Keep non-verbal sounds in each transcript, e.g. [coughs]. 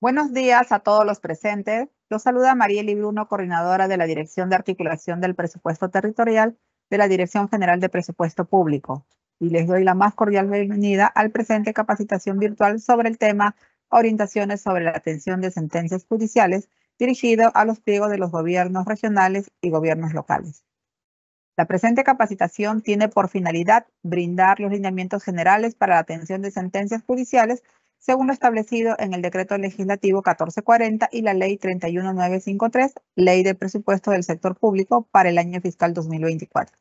Buenos días a todos los presentes. Los saluda María Bruno, coordinadora de la Dirección de Articulación del Presupuesto Territorial de la Dirección General de Presupuesto Público. Y les doy la más cordial bienvenida al presente capacitación virtual sobre el tema Orientaciones sobre la atención de sentencias judiciales dirigido a los pliegos de los gobiernos regionales y gobiernos locales. La presente capacitación tiene por finalidad brindar los lineamientos generales para la atención de sentencias judiciales según lo establecido en el Decreto Legislativo 1440 y la Ley 31953, Ley de Presupuesto del Sector Público para el año fiscal 2024.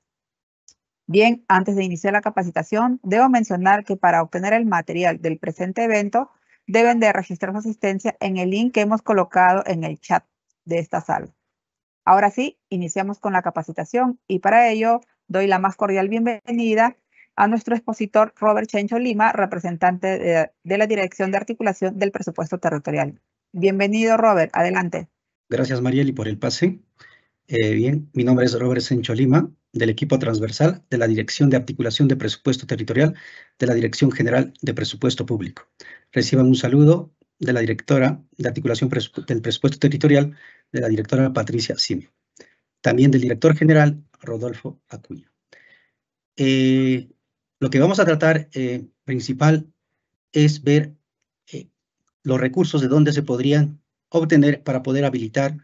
Bien, antes de iniciar la capacitación, debo mencionar que para obtener el material del presente evento, deben de registrar su asistencia en el link que hemos colocado en el chat de esta sala. Ahora sí, iniciamos con la capacitación y para ello doy la más cordial bienvenida a nuestro expositor Robert Chencho Lima, representante de, la Dirección de Articulación del Presupuesto Territorial. Bienvenido, Robert. Adelante. Gracias, Marieli, por el pase. Eh, bien, mi nombre es Robert Chencho Lima, del equipo transversal de la Dirección de Articulación de Presupuesto Territorial de la Dirección General de Presupuesto Público. Reciban un saludo de la directora de Articulación del Presupuesto Territorial, de la directora Patricia Simio. También del director general, Rodolfo Acuña. Eh, lo que vamos a tratar eh, principal es ver eh, los recursos de dónde se podrían obtener para poder habilitar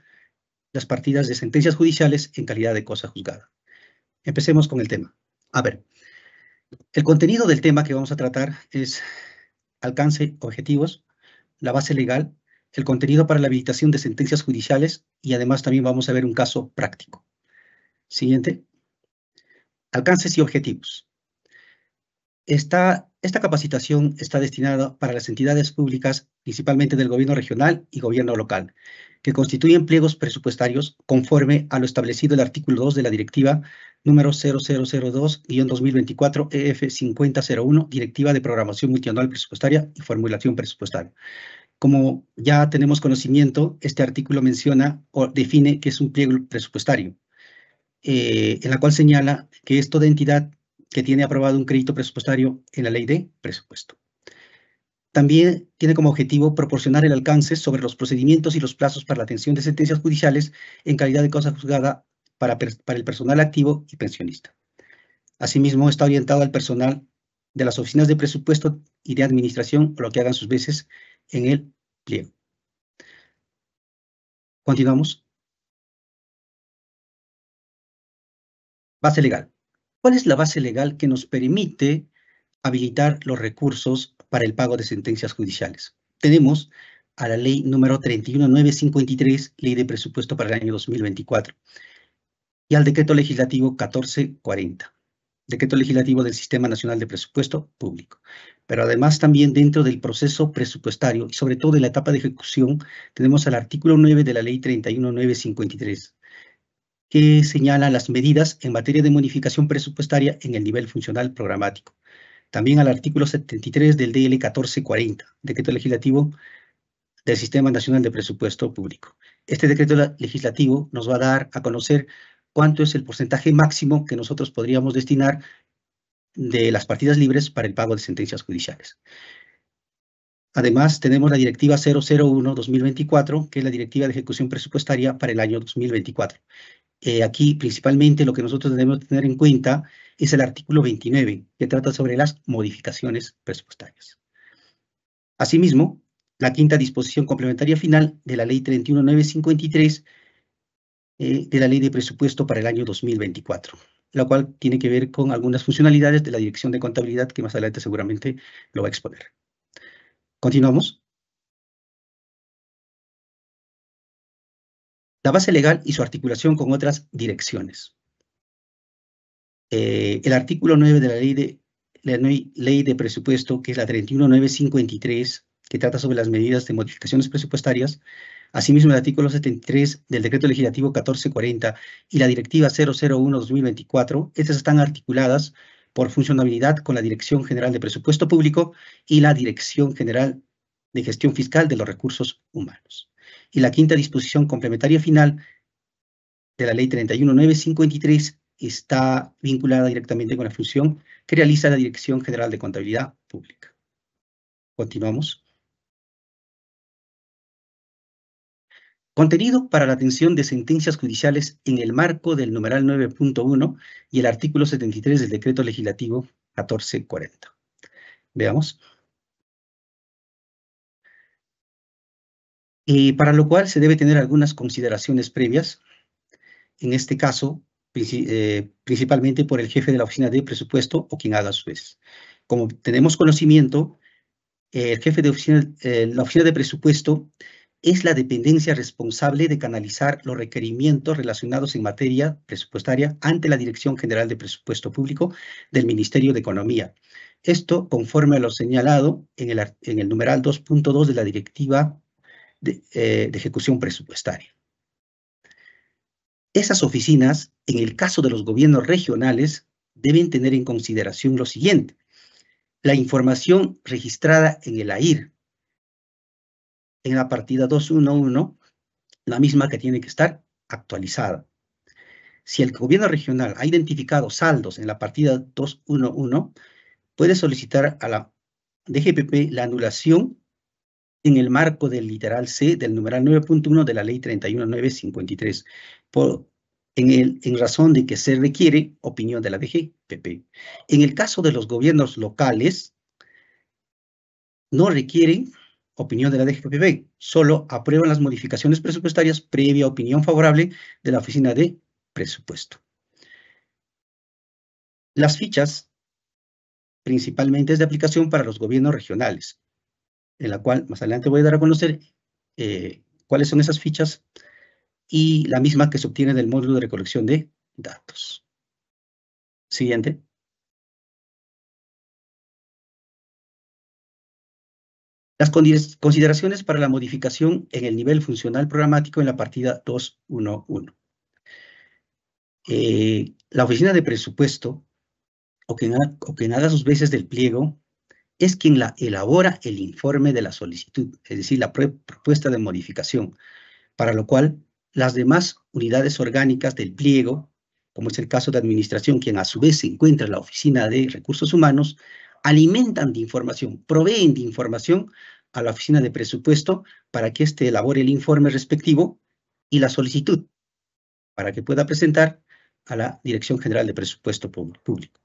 las partidas de sentencias judiciales en calidad de cosa juzgada. Empecemos con el tema. A ver, el contenido del tema que vamos a tratar es alcance, objetivos, la base legal, el contenido para la habilitación de sentencias judiciales y además también vamos a ver un caso práctico. Siguiente. Alcances y objetivos esta capacitación está destinada para las entidades públicas, principalmente del gobierno regional y gobierno local, que constituyen pliegos presupuestarios conforme a lo establecido en el artículo 2 de la Directiva número 0002-2024 EF5001, Directiva de Programación Multianual Presupuestaria y Formulación Presupuestaria. Como ya tenemos conocimiento, este artículo menciona o define que es un pliego presupuestario, eh, en la cual señala que es toda entidad que tiene aprobado un crédito presupuestario en la ley de presupuesto. También tiene como objetivo proporcionar el alcance sobre los procedimientos y los plazos para la atención de sentencias judiciales en calidad de causa juzgada para, el personal activo y pensionista. Asimismo, está orientado al personal de las oficinas de presupuesto y de administración, o lo que hagan sus veces en el pliego. Continuamos. Base legal. ¿Cuál es la base legal que nos permite habilitar los recursos para el pago de sentencias judiciales? Tenemos a la ley número 31953, ley de presupuesto para el año 2024, y al decreto legislativo 1440, decreto legislativo del Sistema Nacional de Presupuesto Público. Pero además también dentro del proceso presupuestario y sobre todo en la etapa de ejecución, tenemos al artículo 9 de la ley 31953, que señala las medidas en materia de modificación presupuestaria en el nivel funcional programático. También al artículo 73 del DL 1440, Decreto Legislativo del Sistema Nacional de Presupuesto Público. Este decreto legislativo nos va a dar a conocer cuánto es el porcentaje máximo que nosotros podríamos destinar de las partidas libres para el pago de sentencias judiciales. Además, tenemos la Directiva 001-2024, que es la Directiva de Ejecución Presupuestaria para el año 2024. Eh, aquí principalmente lo que nosotros debemos tener en cuenta es el artículo 29, que trata sobre las modificaciones presupuestarias. Asimismo, la quinta disposición complementaria final de la Ley 31953 eh, de la Ley de Presupuesto para el año 2024, la cual tiene que ver con algunas funcionalidades de la Dirección de Contabilidad que más adelante seguramente lo va a exponer. Continuamos. la base legal y su articulación con otras direcciones. Eh, el artículo 9 de la ley de, la ley de presupuesto, que es la 31953, que trata sobre las medidas de modificaciones presupuestarias, asimismo el artículo 73 del decreto legislativo 1440 y la directiva 001-2024, estas están articuladas por funcionabilidad con la Dirección General de Presupuesto Público y la Dirección General de Gestión Fiscal de los Recursos Humanos y la quinta disposición complementaria final de la Ley 31953 está vinculada directamente con la función que realiza la Dirección General de Contabilidad Pública. Continuamos. Contenido para la atención de sentencias judiciales en el marco del numeral 9.1 y el artículo 73 del decreto legislativo 1440. Veamos. y para lo cual se debe tener algunas consideraciones previas, en este caso, eh, principalmente por el jefe de la oficina de presupuesto o quien haga su vez. Como tenemos conocimiento, el jefe de eh, la oficina de presupuesto es la dependencia responsable de canalizar los requerimientos relacionados en materia presupuestaria ante la Dirección General de Presupuesto Público del Ministerio de Economía. Esto conforme a lo señalado en el, en el numeral 2.2 de la Directiva eh, de, ejecución presupuestaria. Esas oficinas, en el caso de los gobiernos regionales, deben tener en consideración lo siguiente. La información registrada en el AIR, en la partida 211, la misma que tiene que estar actualizada. Si el gobierno regional ha identificado saldos en la partida 211, puede solicitar a la DGPP la anulación en el marco del literal C del numeral 9.1 de la ley 31953, por, en, en razón de que se requiere opinión de la DGPP. En el caso de los gobiernos locales, no requieren opinión de la DGPP, solo aprueban las modificaciones presupuestarias previa opinión favorable de la Oficina de Presupuesto. Las fichas principalmente es de aplicación para los gobiernos regionales, en la cual más adelante voy a dar a conocer eh, cuáles son esas fichas y la misma que se obtiene del módulo de recolección de datos. Siguiente. Las consideraciones para la modificación en el nivel funcional programático en la partida 2.1.1. Eh, la oficina de presupuesto, o que nada o sus veces del pliego es quien la elabora el informe de la solicitud, es decir, la propuesta de modificación, para lo cual las demás unidades orgánicas del pliego, como es el caso de administración, quien a su vez se encuentra en la oficina de recursos humanos, alimentan de información, proveen de información a la oficina de presupuesto para que éste elabore el informe respectivo y la solicitud para que pueda presentar a la Dirección General de Presupuesto Público.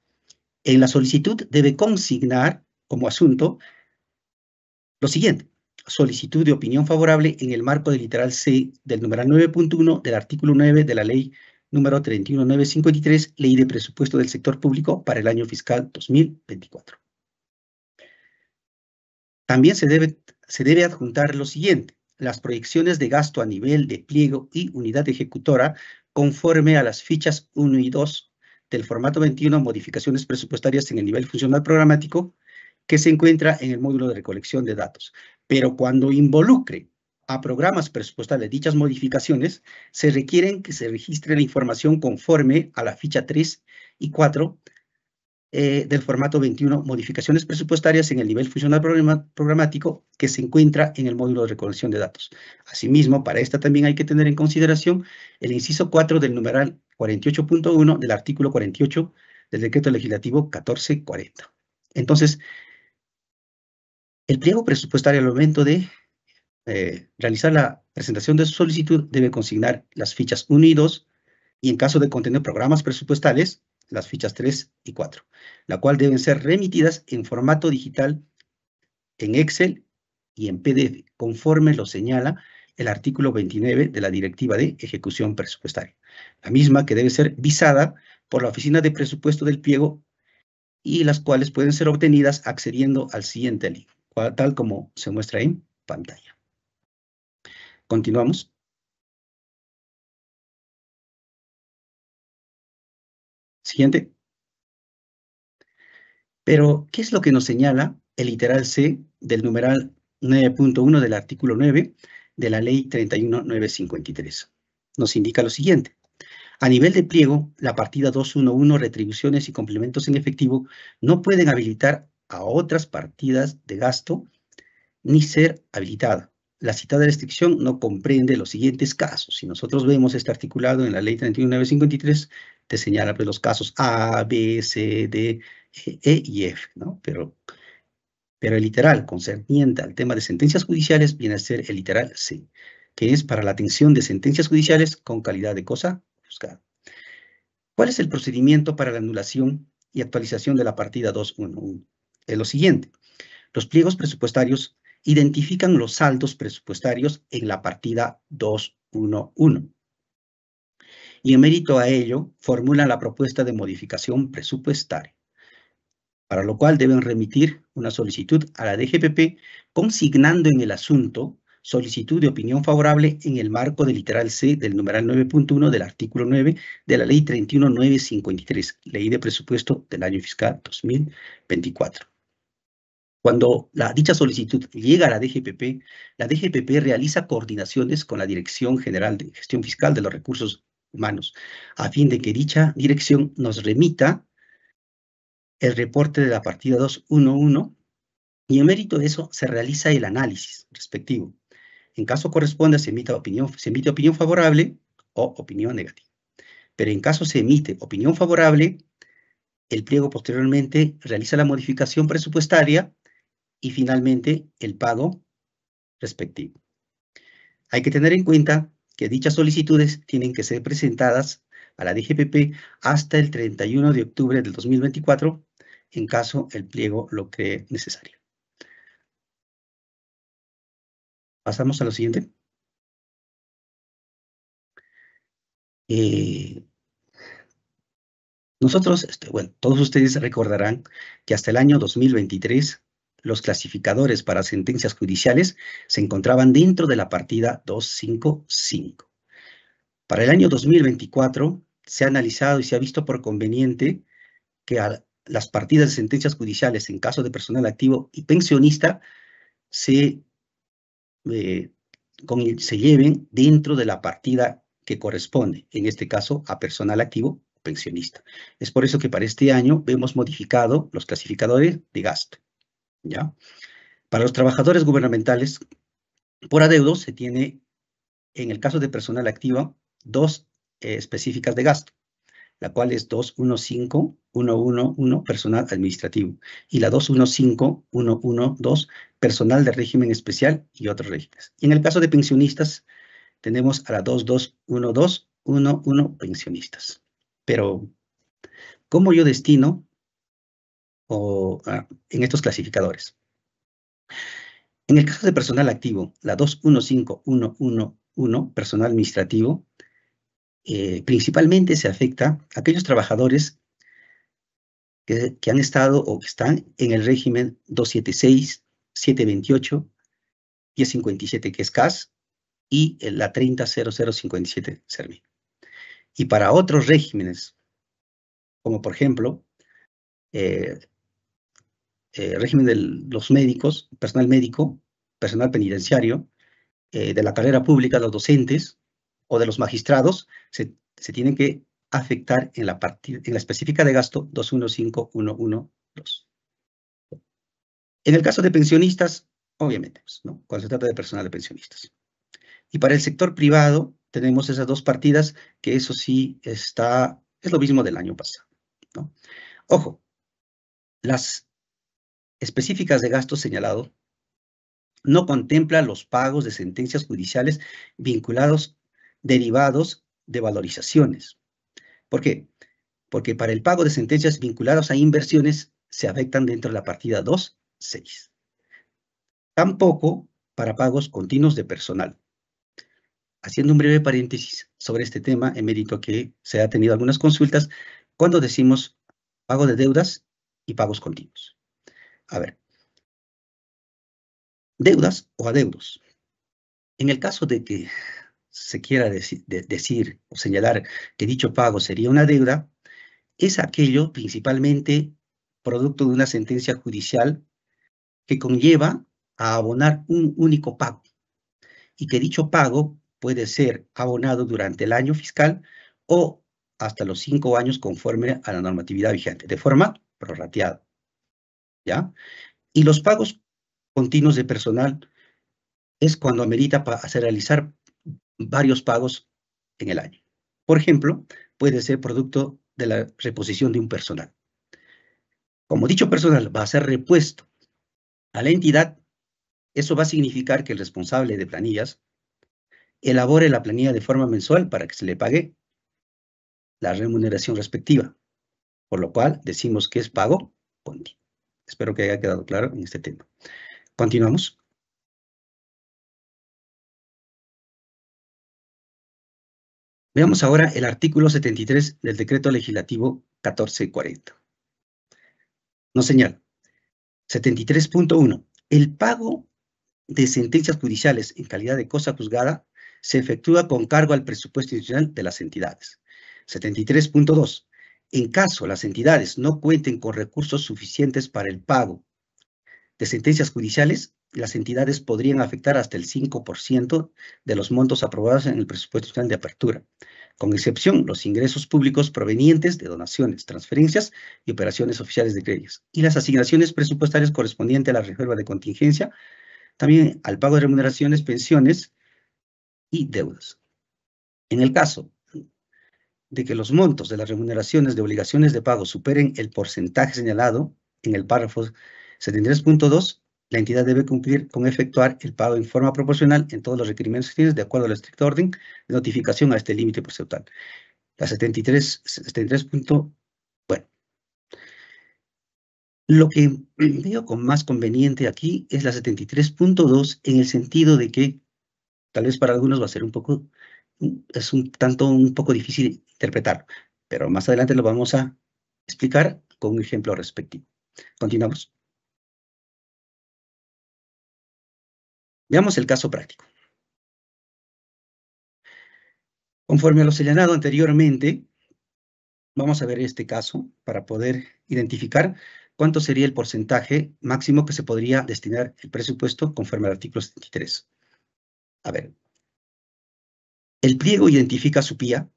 En la solicitud debe consignar como asunto lo siguiente. Solicitud de opinión favorable en el marco del literal C del numeral 9.1 del artículo 9 de la ley número 31953, Ley de Presupuesto del Sector Público para el año fiscal 2024. También se debe, se debe adjuntar lo siguiente, las proyecciones de gasto a nivel de pliego y unidad ejecutora conforme a las fichas 1 y 2 del formato 21, modificaciones presupuestarias en el nivel funcional programático, que se encuentra en el módulo de recolección de datos. Pero cuando involucre a programas presupuestales dichas modificaciones, se requieren que se registre la información conforme a la ficha 3 y 4 eh, del formato 21, modificaciones presupuestarias en el nivel funcional programático que se encuentra en el módulo de recolección de datos. Asimismo, para esta también hay que tener en consideración el inciso 4 del numeral 48.1 del artículo 48 del decreto legislativo 1440. Entonces, el pliego presupuestario al momento de eh, realizar la presentación de su solicitud debe consignar las fichas 1 y 2 y en caso de contener programas presupuestales, las fichas 3 y 4, la cual deben ser remitidas en formato digital en Excel y en PDF, conforme lo señala el artículo 29 de la Directiva de Ejecución Presupuestaria, la misma que debe ser visada por la Oficina de Presupuesto del Pliego y las cuales pueden ser obtenidas accediendo al siguiente link tal como se muestra en pantalla. Continuamos. Siguiente. Pero, ¿qué es lo que nos señala el literal C del numeral 9.1 del artículo 9 de la ley 31953? Nos indica lo siguiente. A nivel de pliego, la partida 211, retribuciones y complementos en efectivo, no pueden habilitar a otras partidas de gasto ni ser habilitada. La citada restricción no comprende los siguientes casos. Si nosotros vemos este articulado en la ley 31953, te señala pues, los casos A, B, C, D, e, e, y F, ¿no? Pero, pero el literal concerniente al tema de sentencias judiciales viene a ser el literal C, que es para la atención de sentencias judiciales con calidad de cosa juzgada. ¿Cuál es el procedimiento para la anulación y actualización de la partida 211? es lo siguiente. Los pliegos presupuestarios identifican los saldos presupuestarios en la partida 211 y en mérito a ello formulan la propuesta de modificación presupuestaria, para lo cual deben remitir una solicitud a la DGPP consignando en el asunto solicitud de opinión favorable en el marco del literal C del numeral 9.1 del artículo 9 de la ley 31953, ley de presupuesto del año fiscal 2024. Cuando la, dicha solicitud llega a la DGPP, la DGPP realiza coordinaciones con la Dirección General de Gestión Fiscal de los Recursos Humanos, a fin de que dicha dirección nos remita el reporte de la partida 211 y en mérito de eso se realiza el análisis respectivo. En caso corresponda se emite opinión, se emite opinión favorable o opinión negativa. Pero en caso se emite opinión favorable, el pliego posteriormente realiza la modificación presupuestaria y finalmente el pago respectivo. Hay que tener en cuenta que dichas solicitudes tienen que ser presentadas a la DGPP hasta el 31 de octubre del 2024, en caso el pliego lo cree necesario. Pasamos a lo siguiente. Eh, nosotros, este, bueno, todos ustedes recordarán que hasta el año 2023 los clasificadores para sentencias judiciales se encontraban dentro de la partida 255. Para el año 2024 se ha analizado y se ha visto por conveniente que las partidas de sentencias judiciales en caso de personal activo y pensionista se, eh, se lleven dentro de la partida que corresponde, en este caso a personal activo pensionista. Es por eso que para este año hemos modificado los clasificadores de gasto. Para los trabajadores gubernamentales, por adeudo se tiene, en el caso de personal activo, dos eh, específicas de gasto, la cual es 215111, personal administrativo, y la 215112, personal de régimen especial y otros regímenes. Y en el caso de pensionistas, tenemos a la 221211, pensionistas. Pero, ¿cómo yo destino o ah, en estos clasificadores. En el caso de personal activo, la 215111, personal administrativo, eh, principalmente se afecta a aquellos trabajadores que, han estado o que están en el régimen 276, 728, 1057, que es CAS, y la 30057, CERMI. Y para otros regímenes, como por ejemplo, eh, eh, régimen de los médicos, personal médico, personal penitenciario, eh, de la carrera pública, los docentes o de los magistrados, se, tienen que afectar en la, partida, en la específica de gasto 215112. En el caso de pensionistas, obviamente, pues, ¿no? cuando se trata de personal de pensionistas. Y para el sector privado, tenemos esas dos partidas, que eso sí está, es lo mismo del año pasado. Ojo, las específicas de gastos señalado no contempla los pagos de sentencias judiciales vinculados derivados de valorizaciones. ¿Por qué? Porque para el pago de sentencias vinculadas a inversiones se afectan dentro de la partida 2.6. Tampoco para pagos continuos de personal. Haciendo un breve paréntesis sobre este tema, en mérito que se ha tenido algunas consultas, cuando decimos pago de deudas y pagos continuos. A ver. Deudas o adeudos. En el caso de que se quiera decir, o señalar que dicho pago sería una deuda, es aquello principalmente producto de una sentencia judicial que conlleva a abonar un único pago y que dicho pago puede ser abonado durante el año fiscal o hasta los cinco años conforme a la normatividad vigente, de forma prorrateada. Y los pagos continuos de personal es cuando amerita hacer realizar varios pagos en el año. Por ejemplo, puede ser producto de la reposición de un personal. Como dicho personal va a ser repuesto a la entidad, eso va a significar que el responsable de planillas elabore la planilla de forma mensual para que se le pague la remuneración respectiva, por lo cual decimos que es pago continuo. Espero que haya quedado claro en este tema. Continuamos. Veamos ahora el artículo 73 del decreto legislativo 1440. Nos señala 73.1. El pago de sentencias judiciales en calidad de cosa juzgada se efectúa con cargo al presupuesto institucional de las entidades. 73.2. En caso las entidades no cuenten con recursos suficientes para el pago de sentencias judiciales, las entidades podrían afectar hasta el 5% de los montos aprobados en el presupuesto de apertura, con excepción los ingresos públicos provenientes de donaciones, transferencias y operaciones oficiales de créditos, y las asignaciones presupuestarias correspondientes a la reserva de contingencia, también al pago de remuneraciones, pensiones y deudas. En el caso de que los montos de las remuneraciones de obligaciones de pago superen el porcentaje señalado en el párrafo 73.2, la entidad debe cumplir con efectuar el pago en forma proporcional en todos los requerimientos que de acuerdo al estricto orden de notificación a este límite porcentual. La 73, bueno. Lo que [clears throat] veo con más conveniente aquí es la 73.2 en el sentido de que tal vez para algunos va a ser un poco es un tanto un poco difícil interpretar, pero más adelante lo vamos a explicar con un ejemplo respectivo. Continuamos. Veamos el caso práctico. Conforme a lo señalado anteriormente, vamos a ver este caso para poder identificar cuánto sería el porcentaje máximo que se podría destinar el presupuesto conforme al artículo 73. A ver, el pliego identifica su pía.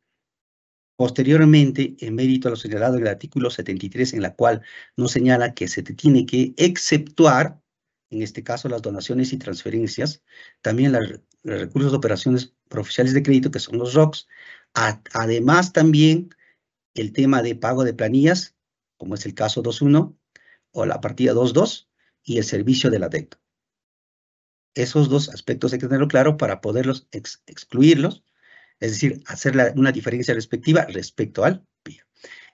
Posteriormente, en mérito a lo señalado en el artículo 73, en la cual nos señala que se tiene que exceptuar, en este caso, las donaciones y transferencias, también los recursos de operaciones profesionales de crédito, que son los ROCs, además también el tema de pago de planillas, como es el caso 2.1 o la partida 2.2, y el servicio de la DEC. Esos dos aspectos hay que tenerlo claro para poderlos excluirlos es decir, hacer una diferencia respectiva respecto al PIB.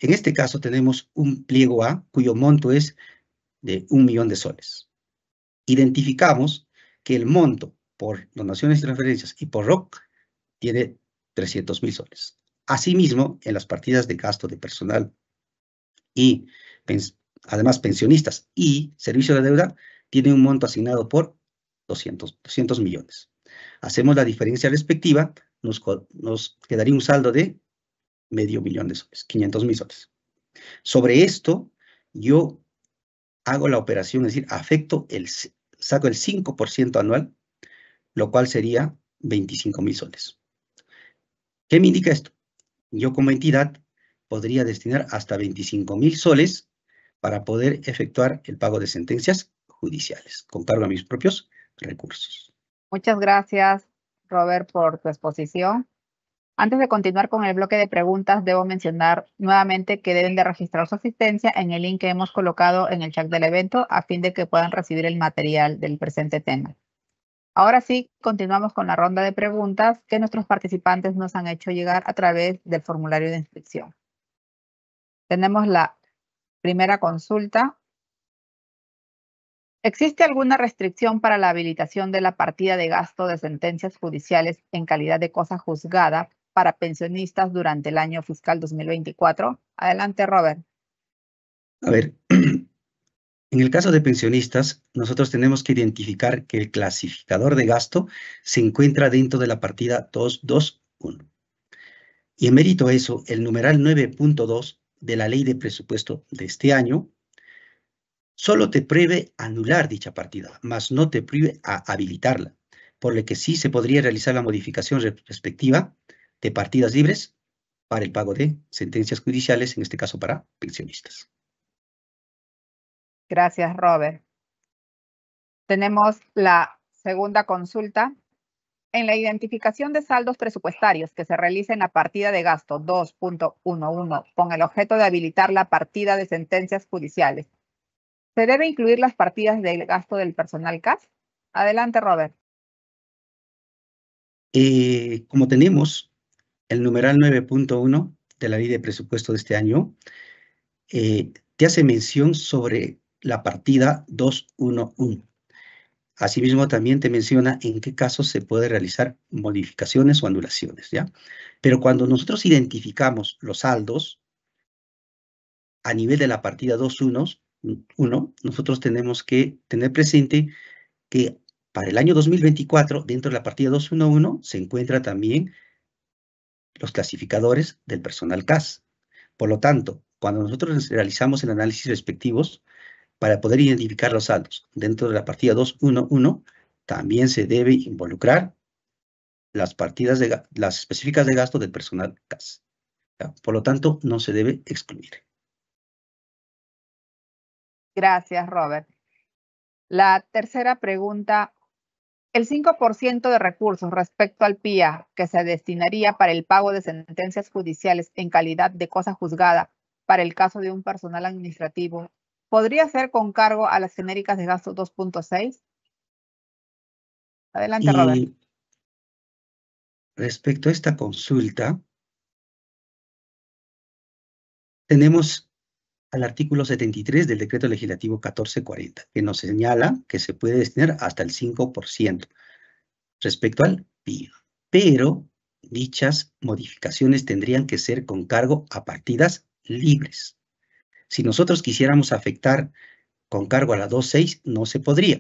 En este caso tenemos un pliego A cuyo monto es de un millón de soles. Identificamos que el monto por donaciones y transferencias y por ROC tiene 300 mil soles. Asimismo, en las partidas de gasto de personal y además pensionistas y servicio de deuda, tiene un monto asignado por 200, 200 millones. Hacemos la diferencia respectiva nos, quedaría un saldo de medio millón de soles, 500 mil soles. Sobre esto, yo hago la operación, es decir, afecto el, saco el 5% anual, lo cual sería 25 mil soles. ¿Qué me indica esto? Yo como entidad podría destinar hasta 25 mil soles para poder efectuar el pago de sentencias judiciales, con cargo a mis propios recursos. Muchas gracias. Robert, por tu exposición. Antes de continuar con el bloque de preguntas, debo mencionar nuevamente que deben de registrar su asistencia en el link que hemos colocado en el chat del evento a fin de que puedan recibir el material del presente tema. Ahora sí, continuamos con la ronda de preguntas que nuestros participantes nos han hecho llegar a través del formulario de inscripción. Tenemos la primera consulta ¿Existe alguna restricción para la habilitación de la partida de gasto de sentencias judiciales en calidad de cosa juzgada para pensionistas durante el año fiscal 2024? Adelante, Robert. A ver, [clears throat] en el caso de pensionistas, nosotros tenemos que identificar que el clasificador de gasto se encuentra dentro de la partida 221. Y en mérito a eso, el numeral 9.2 de la ley de presupuesto de este año solo te pruebe anular dicha partida, mas no te prive a habilitarla, por lo que sí se podría realizar la modificación respectiva de partidas libres para el pago de sentencias judiciales, en este caso para pensionistas. Gracias, Robert. Tenemos la segunda consulta. En la identificación de saldos presupuestarios que se realicen en la partida de gasto 2.11 con el objeto de habilitar la partida de sentencias judiciales, ¿Se debe incluir las partidas del gasto del personal CAS? Adelante, Robert. Eh, como tenemos el numeral 9.1 de la ley de presupuesto de este año, eh, te hace mención sobre la partida 211. Asimismo, también te menciona en qué casos se puede realizar modificaciones o anulaciones, ¿ya? Pero cuando nosotros identificamos los saldos a nivel de la partida 2.1, uno, nosotros tenemos que tener presente que para el año 2024, dentro de la partida 211, se encuentra también los clasificadores del personal CAS. Por lo tanto, cuando nosotros realizamos el análisis respectivos, para poder identificar los saldos dentro de la partida 211, también se debe involucrar las partidas, de, las específicas de gasto del personal CAS. Por lo tanto, no se debe excluir. Gracias, Robert. La tercera pregunta, el 5% de recursos respecto al PIA que se destinaría para el pago de sentencias judiciales en calidad de cosa juzgada para el caso de un personal administrativo, ¿podría ser con cargo a las genéricas de gasto 2.6? Adelante, Robert. Respecto a esta consulta, tenemos al artículo 73 del decreto legislativo 1440, que nos señala que se puede destinar hasta el 5% respecto al PIB. Pero dichas modificaciones tendrían que ser con cargo a partidas libres. Si nosotros quisiéramos afectar con cargo a la 2.6, no se podría.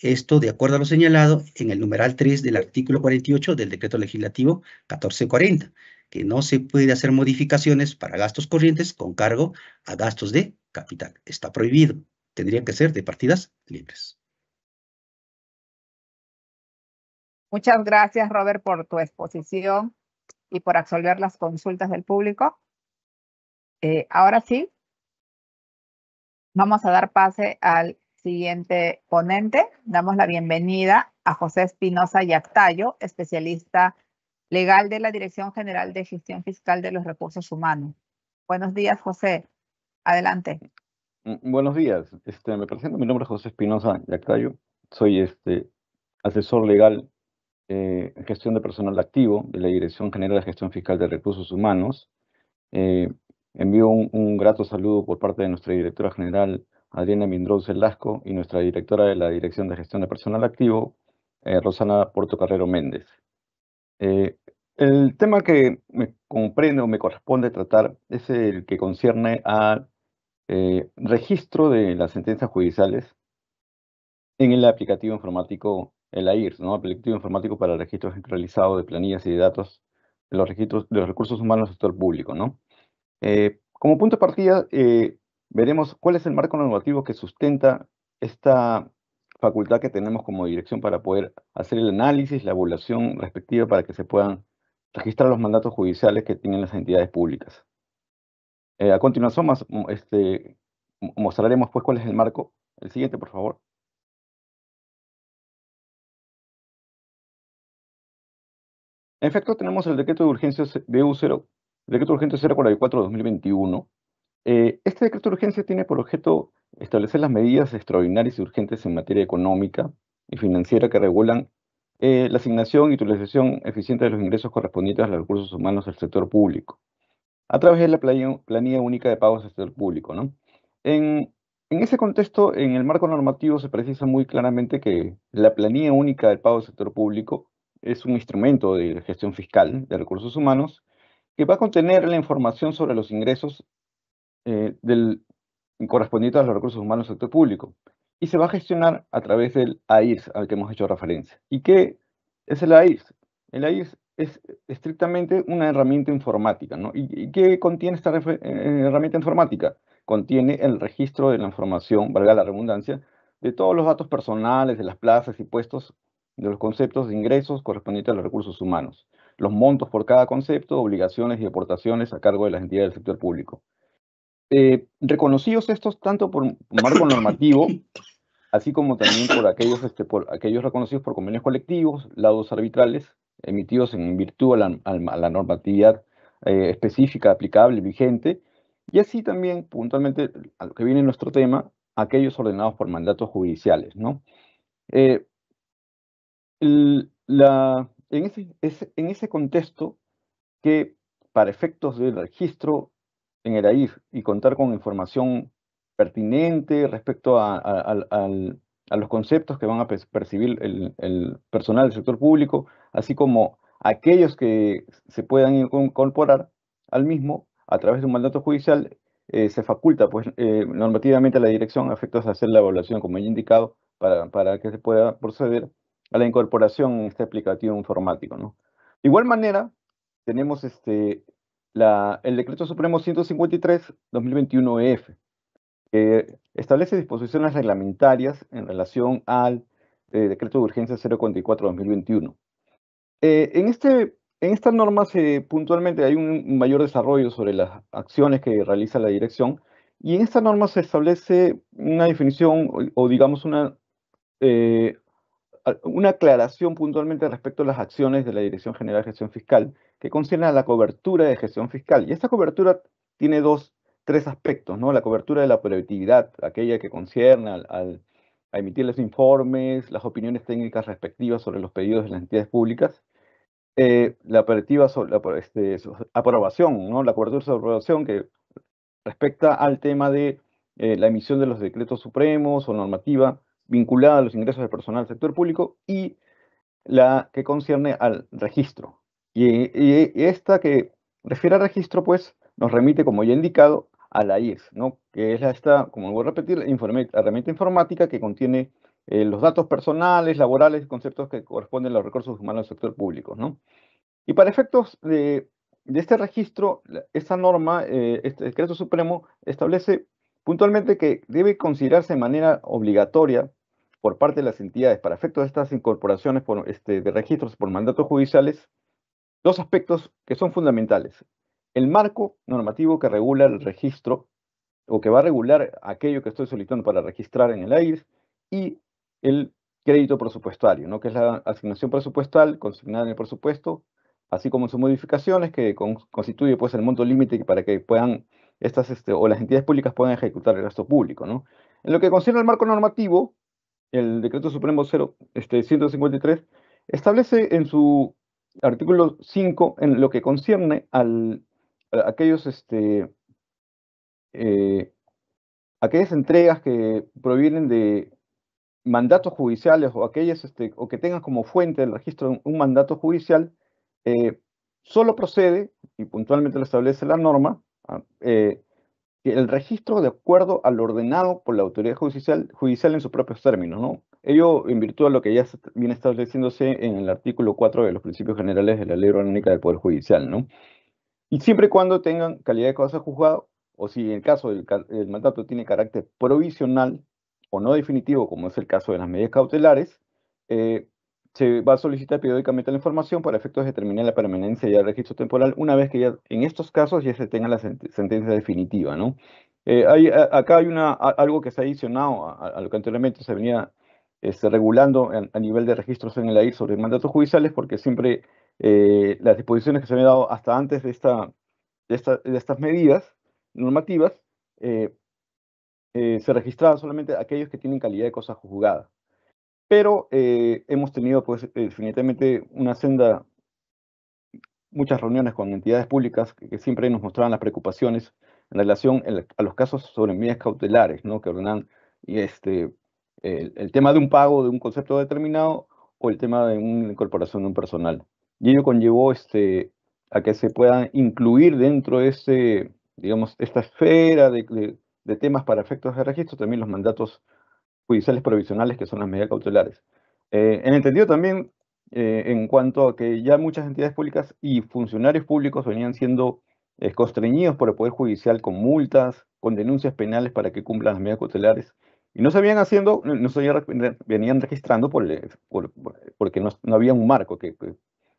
Esto de acuerdo a lo señalado en el numeral 3 del artículo 48 del decreto legislativo 1440, que no se puede hacer modificaciones para gastos corrientes con cargo a gastos de capital. Está prohibido. Tendrían que ser de partidas libres. Muchas gracias, Robert, por tu exposición y por absolver las consultas del público. Eh, ahora sí, vamos a dar pase al siguiente ponente. Damos la bienvenida a José Espinosa Yactayo, especialista legal de la Dirección General de Gestión Fiscal de los Recursos Humanos. Buenos días, José. Adelante. Mm, buenos días. Este, me presento, mi nombre es José Espinosa Yacayo. Soy este, asesor legal eh, en gestión de personal activo de la Dirección General de Gestión Fiscal de Recursos Humanos. Eh, envío un, grato saludo por parte de nuestra directora general, Adriana Mindrón Velasco, y nuestra directora de la Dirección de Gestión de Personal Activo, eh, Rosana Portocarrero Méndez. Eh, el tema que me comprende o me corresponde tratar es el que concierne al eh, registro de las sentencias judiciales en el aplicativo informático, el AIRS, ¿no? aplicativo informático para registro centralizado de planillas y de datos de los registros de los recursos humanos del sector público. ¿no? Eh, como punto de partida, veremos cuál es el marco normativo que sustenta esta facultad que tenemos como dirección para poder hacer el análisis, la evaluación respectiva para que se puedan registrar los mandatos judiciales que tienen las entidades públicas. Eh, a continuación, mm, este, mostraremos pues cuál es el marco. El siguiente, por favor. En efecto, tenemos el decreto de urgencia BU0, decreto de urgente 044-2021, eh, este decreto de urgencia tiene por objeto establecer las medidas extraordinarias y urgentes en materia económica y financiera que regulan eh, la asignación y utilización eficiente de los ingresos correspondientes a los recursos humanos del sector público, a través de la planilla única de pagos del sector público. ¿no? En, en ese contexto, en el marco normativo se precisa muy claramente que la planilla única del pago del sector público es un instrumento de gestión fiscal de recursos humanos que va a contener la información sobre los ingresos eh, del, correspondiente a los recursos humanos del sector público. Y se va a gestionar a través del AIRS al que hemos hecho referencia. ¿Y qué es el AIRS? El AIRS es estrictamente una herramienta informática. ¿Y, qué contiene esta eh, eh, herramienta informática? Contiene el registro de la información, valga la redundancia, de todos los datos personales, de las plazas y puestos, de los conceptos de ingresos correspondientes a los recursos humanos, los montos por cada concepto, obligaciones y aportaciones a cargo de las entidades del sector público. Eh, reconocidos estos tanto por marco [coughs] normativo, así como también por aquellos, este, aquellos reconocidos por convenios colectivos, lados arbitrales, emitidos en virtud a la, normatividad eh, específica, aplicable, vigente, y así también, puntualmente, a lo que viene nuestro tema, aquellos ordenados por mandatos judiciales, ¿no? Eh, en, en ese contexto que para efectos del registro en el AIF y contar con información pertinente respecto a, los conceptos que van a percibir el, personal del sector público, así como aquellos que se puedan incorporar al mismo a través de un mandato judicial, eh, se faculta pues, eh, normativamente a la dirección a hacer la evaluación, como he indicado, para, que se pueda proceder a la incorporación en este aplicativo informático. ¿no? De igual manera, tenemos este, el Decreto Supremo 153-2021-EF, que establece disposiciones reglamentarias en relación al eh, Decreto de Urgencia 044-2021. Eh, en, este, en esta norma se, puntualmente hay un mayor desarrollo sobre las acciones que realiza la dirección y en esta norma se establece una definición o, digamos una, eh, una aclaración puntualmente respecto a las acciones de la Dirección General de Gestión Fiscal que concierne a la cobertura de gestión fiscal. Y esta cobertura tiene dos, tres aspectos, ¿no? La cobertura de la operatividad, aquella que concierne al, a emitir los informes, las opiniones técnicas respectivas sobre los pedidos de las entidades públicas. Eh, la operativa sobre la, este, aprobación, ¿no? La cobertura sobre aprobación que respecta al tema de eh, la emisión de los decretos supremos o normativa vinculada a los ingresos del personal del sector público y la que concierne al registro. Y, esta que refiere al registro, pues, nos remite, como ya he indicado, a la IES, ¿no? que es esta, como voy a repetir, la herramienta informática que contiene eh, los datos personales, laborales, y conceptos que corresponden a los recursos humanos del sector público. ¿no? Y para efectos de, de este registro, esta norma, eh, este decreto supremo, establece Puntualmente que debe considerarse de manera obligatoria por parte de las entidades para efectos de estas incorporaciones este, de registros por mandatos judiciales dos aspectos que son fundamentales. El marco normativo que regula el registro o que va a regular aquello que estoy solicitando para registrar en el AIRS y el crédito presupuestario, ¿no? que es la asignación presupuestal consignada en el presupuesto, así como sus modificaciones que constituye pues, el monto límite para que puedan estas, este, o las entidades públicas puedan ejecutar el gasto público. ¿no? En lo que concierne al marco normativo, el Decreto Supremo 0, este, 153 establece en su artículo 5, en lo que concierne al, a aquellos, este, eh, aquellas entregas que provienen de mandatos judiciales o, aquellas, este, o que tengan como fuente del registro un mandato judicial, eh, solo procede, y puntualmente lo establece la norma, Ah, eh, el registro de acuerdo al ordenado por la autoridad judicial, judicial en sus propios términos, ¿no? Ello en virtud de lo que ya viene estableciéndose en el artículo 4 de los principios generales de la Ley Orgánica del Poder Judicial, ¿no? Y siempre y cuando tengan calidad de causa juzgado, o si en el caso del mandato tiene carácter provisional o no definitivo, como es el caso de las medidas cautelares, eh, se va a solicitar periódicamente la información para efectos de determinar la permanencia y el registro temporal una vez que ya en estos casos ya se tenga la sentencia definitiva, ¿no? Eh, hay, acá hay una, algo que se ha adicionado a, lo que anteriormente se venía este, regulando a nivel de registros en el AIR sobre mandatos judiciales, porque siempre eh, las disposiciones que se habían dado hasta antes de, esta, de, estas medidas normativas eh, se registraban solamente aquellos que tienen calidad de cosa juzgada. Pero eh, hemos tenido, pues, eh, definitivamente una senda, muchas reuniones con entidades públicas que, siempre nos mostraban las preocupaciones en relación a los casos sobre medidas cautelares, ¿no? Que ordenan y este, el, tema de un pago de un concepto determinado o el tema de una incorporación de un personal. Y ello conllevó este, a que se puedan incluir dentro de digamos, esta esfera de temas para efectos de registro también los mandatos judiciales provisionales, que son las medidas cautelares. Eh, en entendido también eh, en cuanto a que ya muchas entidades públicas y funcionarios públicos venían siendo constreñidos por el Poder Judicial con multas, con denuncias penales para que cumplan las medidas cautelares. Y no se habían haciendo, no, se venían registrando por, porque no, no, había un marco que,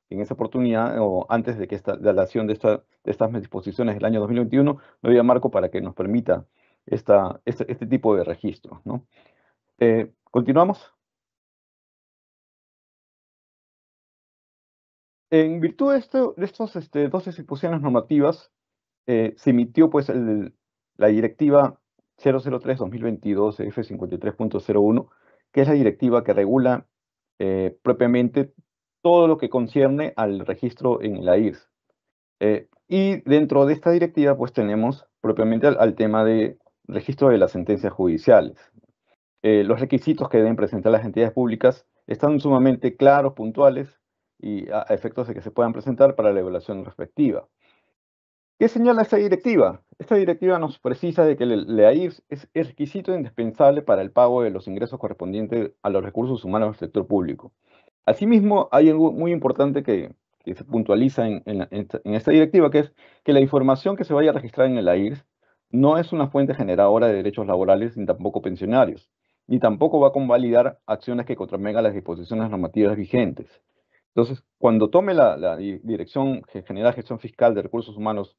en esa oportunidad o antes de que esta, la acción de, esta, estas disposiciones del año 2021 no había marco para que nos permita esta, este, este tipo de registro, ¿no? Eh, ¿Continuamos? En virtud de, estas estos este, dos disposiciones normativas, eh, se emitió pues, la directiva 003-2022 F53.01, que es la directiva que regula eh, propiamente todo lo que concierne al registro en la IRS. y dentro de esta directiva, pues tenemos propiamente al tema de registro de las sentencias judiciales. Eh, los requisitos que deben presentar las entidades públicas están sumamente claros, puntuales y a, efectos de que se puedan presentar para la evaluación respectiva. ¿Qué señala esta directiva? Esta directiva nos precisa de que el e AIRS es el requisito indispensable para el pago de los ingresos correspondientes a los recursos humanos del sector público. Asimismo, hay algo muy importante que, se puntualiza en, en, esta directiva, que es que la información que se vaya a registrar en el e AIRS no es una fuente generadora de derechos laborales ni tampoco pensionarios ni tampoco va a convalidar acciones que contravengan las disposiciones normativas vigentes. Entonces, cuando tome la, Dirección General de Gestión Fiscal de Recursos Humanos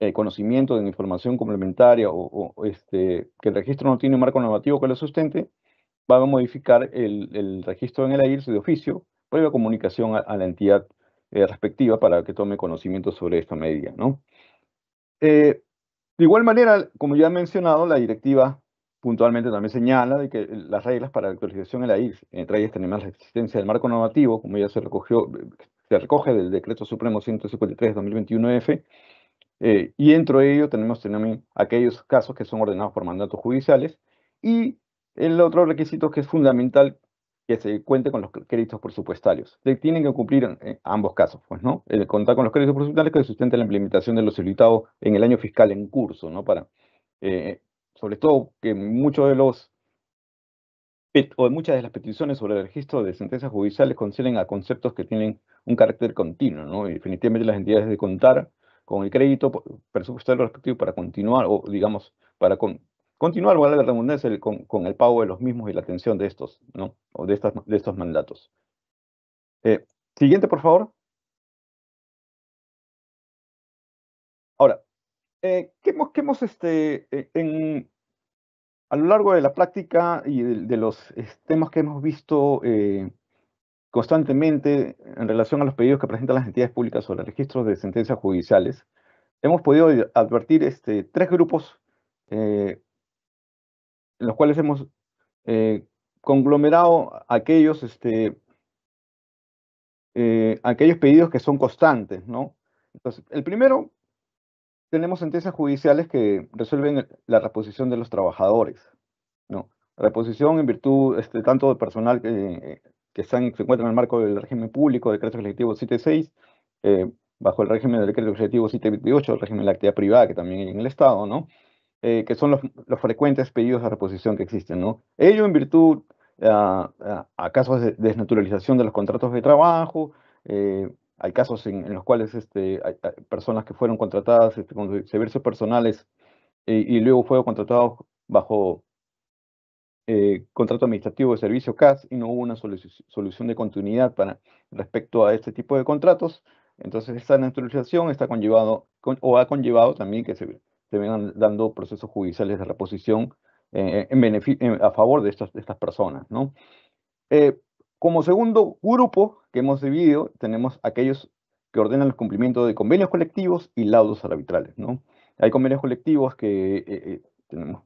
eh, conocimiento de información complementaria o, este, que el registro no tiene un marco normativo que lo sustente, va a modificar el, registro en el AIRS de oficio previa pues, comunicación a, la entidad eh, respectiva para que tome conocimiento sobre esta medida. Eh, de igual manera, como ya he mencionado, la directiva puntualmente también señala de que las reglas para la actualización en la IX, entre ellas tenemos la existencia del marco normativo, como ya se recogió, se recoge del Decreto Supremo 153-2021-F, e eh, y dentro de ello tenemos, también aquellos casos que son ordenados por mandatos judiciales, y el otro requisito que es fundamental que se cuente con los créditos presupuestarios. Se tienen que cumplir ambos casos, pues, ¿no? El contar con los créditos presupuestarios que sustenten la implementación de los solicitados en el año fiscal en curso, ¿no? Para, eh, sobre todo que muchos de los o muchas de las peticiones sobre el registro de sentencias judiciales conciernen a conceptos que tienen un carácter continuo, ¿no? Y definitivamente las entidades de contar con el crédito presupuestario respectivo para continuar, o digamos, para continuar, la redundancia, con, el pago de los mismos y la atención de estos, ¿no? O de, estas, de estos mandatos. Eh, siguiente, por favor. eh, hemos, este, eh, en, a lo largo de la práctica y de, los temas que hemos visto eh, constantemente en relación a los pedidos que presentan las entidades públicas sobre registros de sentencias judiciales, hemos podido advertir este, tres grupos eh, en los cuales hemos conglomerado aquellos, este, aquellos pedidos que son constantes, ¿no? Entonces, el primero tenemos sentencias judiciales que resuelven la reposición de los trabajadores, ¿no? Reposición en virtud este, tanto de personal que, se encuentra en el marco del régimen público, decreto legislativo 76, eh, bajo el régimen del decreto legislativo 728, el régimen de la actividad privada que también hay en el Estado, ¿no? Eh, que son los, frecuentes pedidos de reposición que existen, ¿no? Ello en virtud a, ah, ah, casos de desnaturalización de los contratos de trabajo, eh, hay casos en, los cuales este, hay, personas que fueron contratadas este, con servicios personales eh, y luego fueron contratados bajo eh, contrato administrativo de servicio CAS y no hubo una solución de continuidad para, respecto a este tipo de contratos. Entonces, esta naturalización está conllevado o ha conllevado también que se, vengan dando procesos judiciales de reposición eh, en a favor de estas, estas personas. ¿no? Como segundo grupo que hemos dividido, tenemos aquellos que ordenan el cumplimiento de convenios colectivos y laudos arbitrales. ¿no? Hay convenios colectivos que eh, eh, tenemos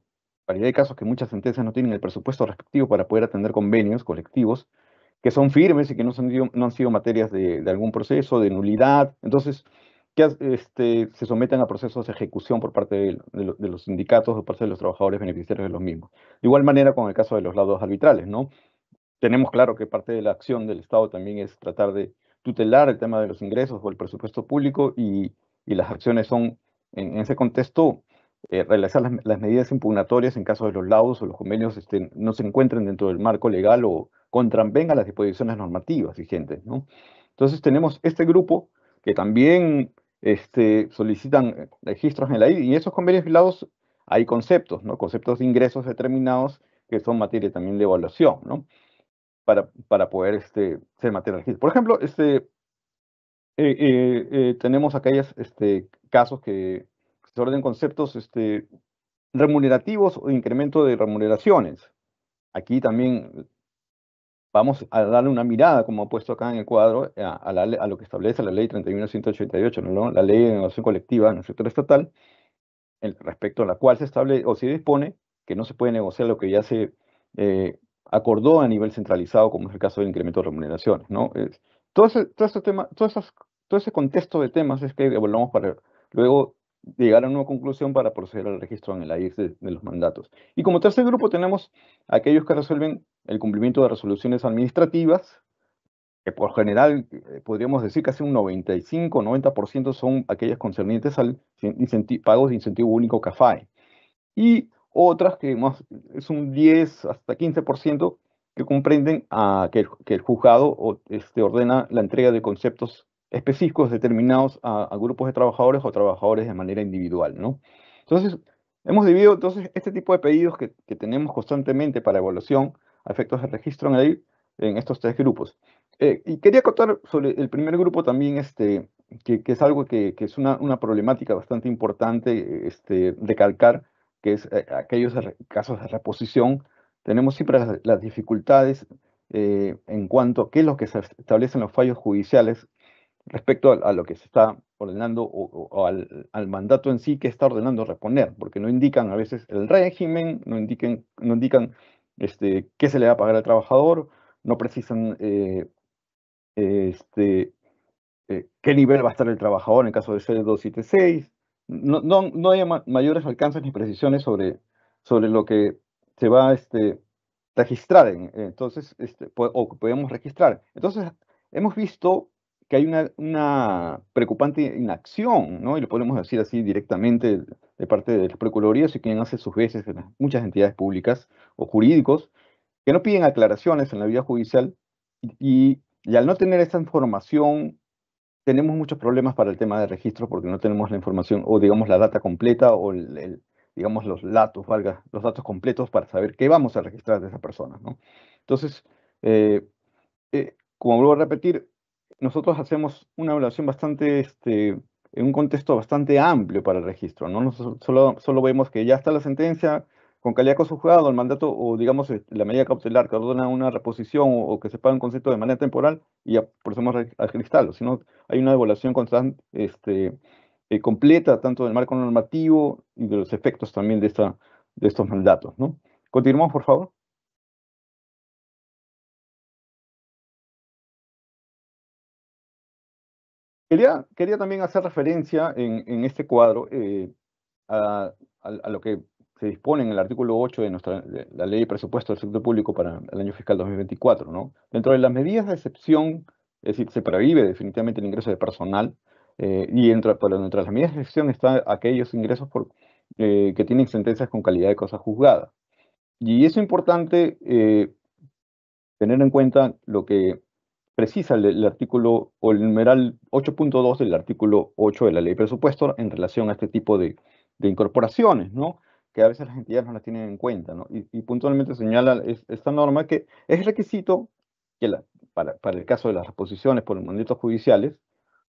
variedad de casos que muchas sentencias no tienen el presupuesto respectivo para poder atender convenios colectivos que son firmes y que no, han sido materias de, algún proceso, de nulidad. Entonces, que este, se someten a procesos de ejecución por parte de, los sindicatos, o por parte de los trabajadores beneficiarios de los mismos. De igual manera con el caso de los laudos arbitrales, ¿no? tenemos claro que parte de la acción del Estado también es tratar de tutelar el tema de los ingresos o el presupuesto público y, y las acciones son, en, ese contexto, eh, realizar las, medidas impugnatorias en caso de los laudos o los convenios este, no se encuentren dentro del marco legal o contravengan las disposiciones normativas vigentes. ¿no? Entonces tenemos este grupo que también este, solicitan eh, registros en la ID y en esos convenios violados hay conceptos, ¿no? conceptos de ingresos determinados que son materia también de evaluación. ¿no? para, poder este, ser material. Por ejemplo, este, eh, eh, eh, tenemos aquellos este, casos que se orden conceptos este, remunerativos o incremento de remuneraciones. Aquí también vamos a darle una mirada, como ha puesto acá en el cuadro, a, lo que establece la ley 31.188, ¿no? la ley de negociación colectiva en el sector estatal, respecto a la cual se establece o se dispone que no se puede negociar lo que ya se acordó a nivel centralizado, como es el caso del incremento de remuneraciones. ¿no? Es, todo, ese, todo, ese contexto de temas es que volvamos para luego llegar a una conclusión para proceder al registro en el AIR de, los mandatos. Y como tercer grupo tenemos aquellos que resuelven el cumplimiento de resoluciones administrativas, que por general eh, podríamos decir casi un 95 90% son aquellas concernientes al pago de incentivo único CAFAE. Y otras que más, es un 10 hasta 15% que comprenden a que, el, juzgado este, ordena la entrega de conceptos específicos determinados a, grupos de trabajadores o trabajadores de manera individual, ¿no? Entonces, hemos dividido entonces este tipo de pedidos que, tenemos constantemente para evaluación a efectos de registro en en estos tres grupos. Eh, y quería contar sobre el primer grupo también, este, que, es algo que, es una, problemática bastante importante este, recalcar, que es eh, aquellos casos de reposición, tenemos siempre las, dificultades eh, en cuanto a qué es lo que se establecen los fallos judiciales respecto a, lo que se está ordenando o, al, mandato en sí que está ordenando reponer, porque no indican a veces el régimen, no, no indican este, qué se le va a pagar al trabajador, no precisan eh, este, qué nivel va a estar el trabajador en caso de ser 276, no, no, hay mayores alcances ni precisiones sobre, sobre lo que se va a este, registrar, en, eh, entonces, este, podemos registrar. Entonces, hemos visto que hay una, preocupante inacción, ¿no? Y lo podemos decir así directamente de parte de las Procuradurías y quien hace sus veces en muchas entidades públicas o jurídicos, que no piden aclaraciones en la vida judicial y, y al no tener esa información tenemos muchos problemas para el tema de registro porque no tenemos la información o digamos la data completa o el, digamos los datos, valga, los datos completos para saber qué vamos a registrar de esa persona. Entonces, eh, eh, como vuelvo a repetir, nosotros hacemos una evaluación bastante, este, en un contexto bastante amplio para el registro. No solo, solo vemos que ya está la sentencia, con calidad juzgado, el mandato o digamos eh, la medida cautelar que ordena una reposición o, que se paga un concepto de manera temporal y ya procedemos al cristal, no, hay una evaluación constante, este, eh, completa tanto del marco normativo y de los efectos también de, esta, de estos mandatos. ¿no? Continuamos, por favor. Quería, también hacer referencia en, este cuadro eh, a lo que se dispone en el artículo 8 de, nuestra, la Ley de Presupuesto del Sector Público para el año fiscal 2024. ¿no? Dentro de las medidas de excepción, es decir, se prohíbe definitivamente el ingreso de personal eh, y entre, pero las medidas de excepción están aquellos ingresos por, eh, que tienen sentencias con calidad de cosa juzgada. Y es importante eh, tener en cuenta lo que precisa el, artículo o el numeral 8.2 del artículo 8 de la ley de presupuesto en relación a este tipo de, de incorporaciones, ¿no? que a veces las entidades no las tienen en cuenta, ¿no? Y, puntualmente señala esta norma que es requisito que para, el caso de las reposiciones por mandatos judiciales,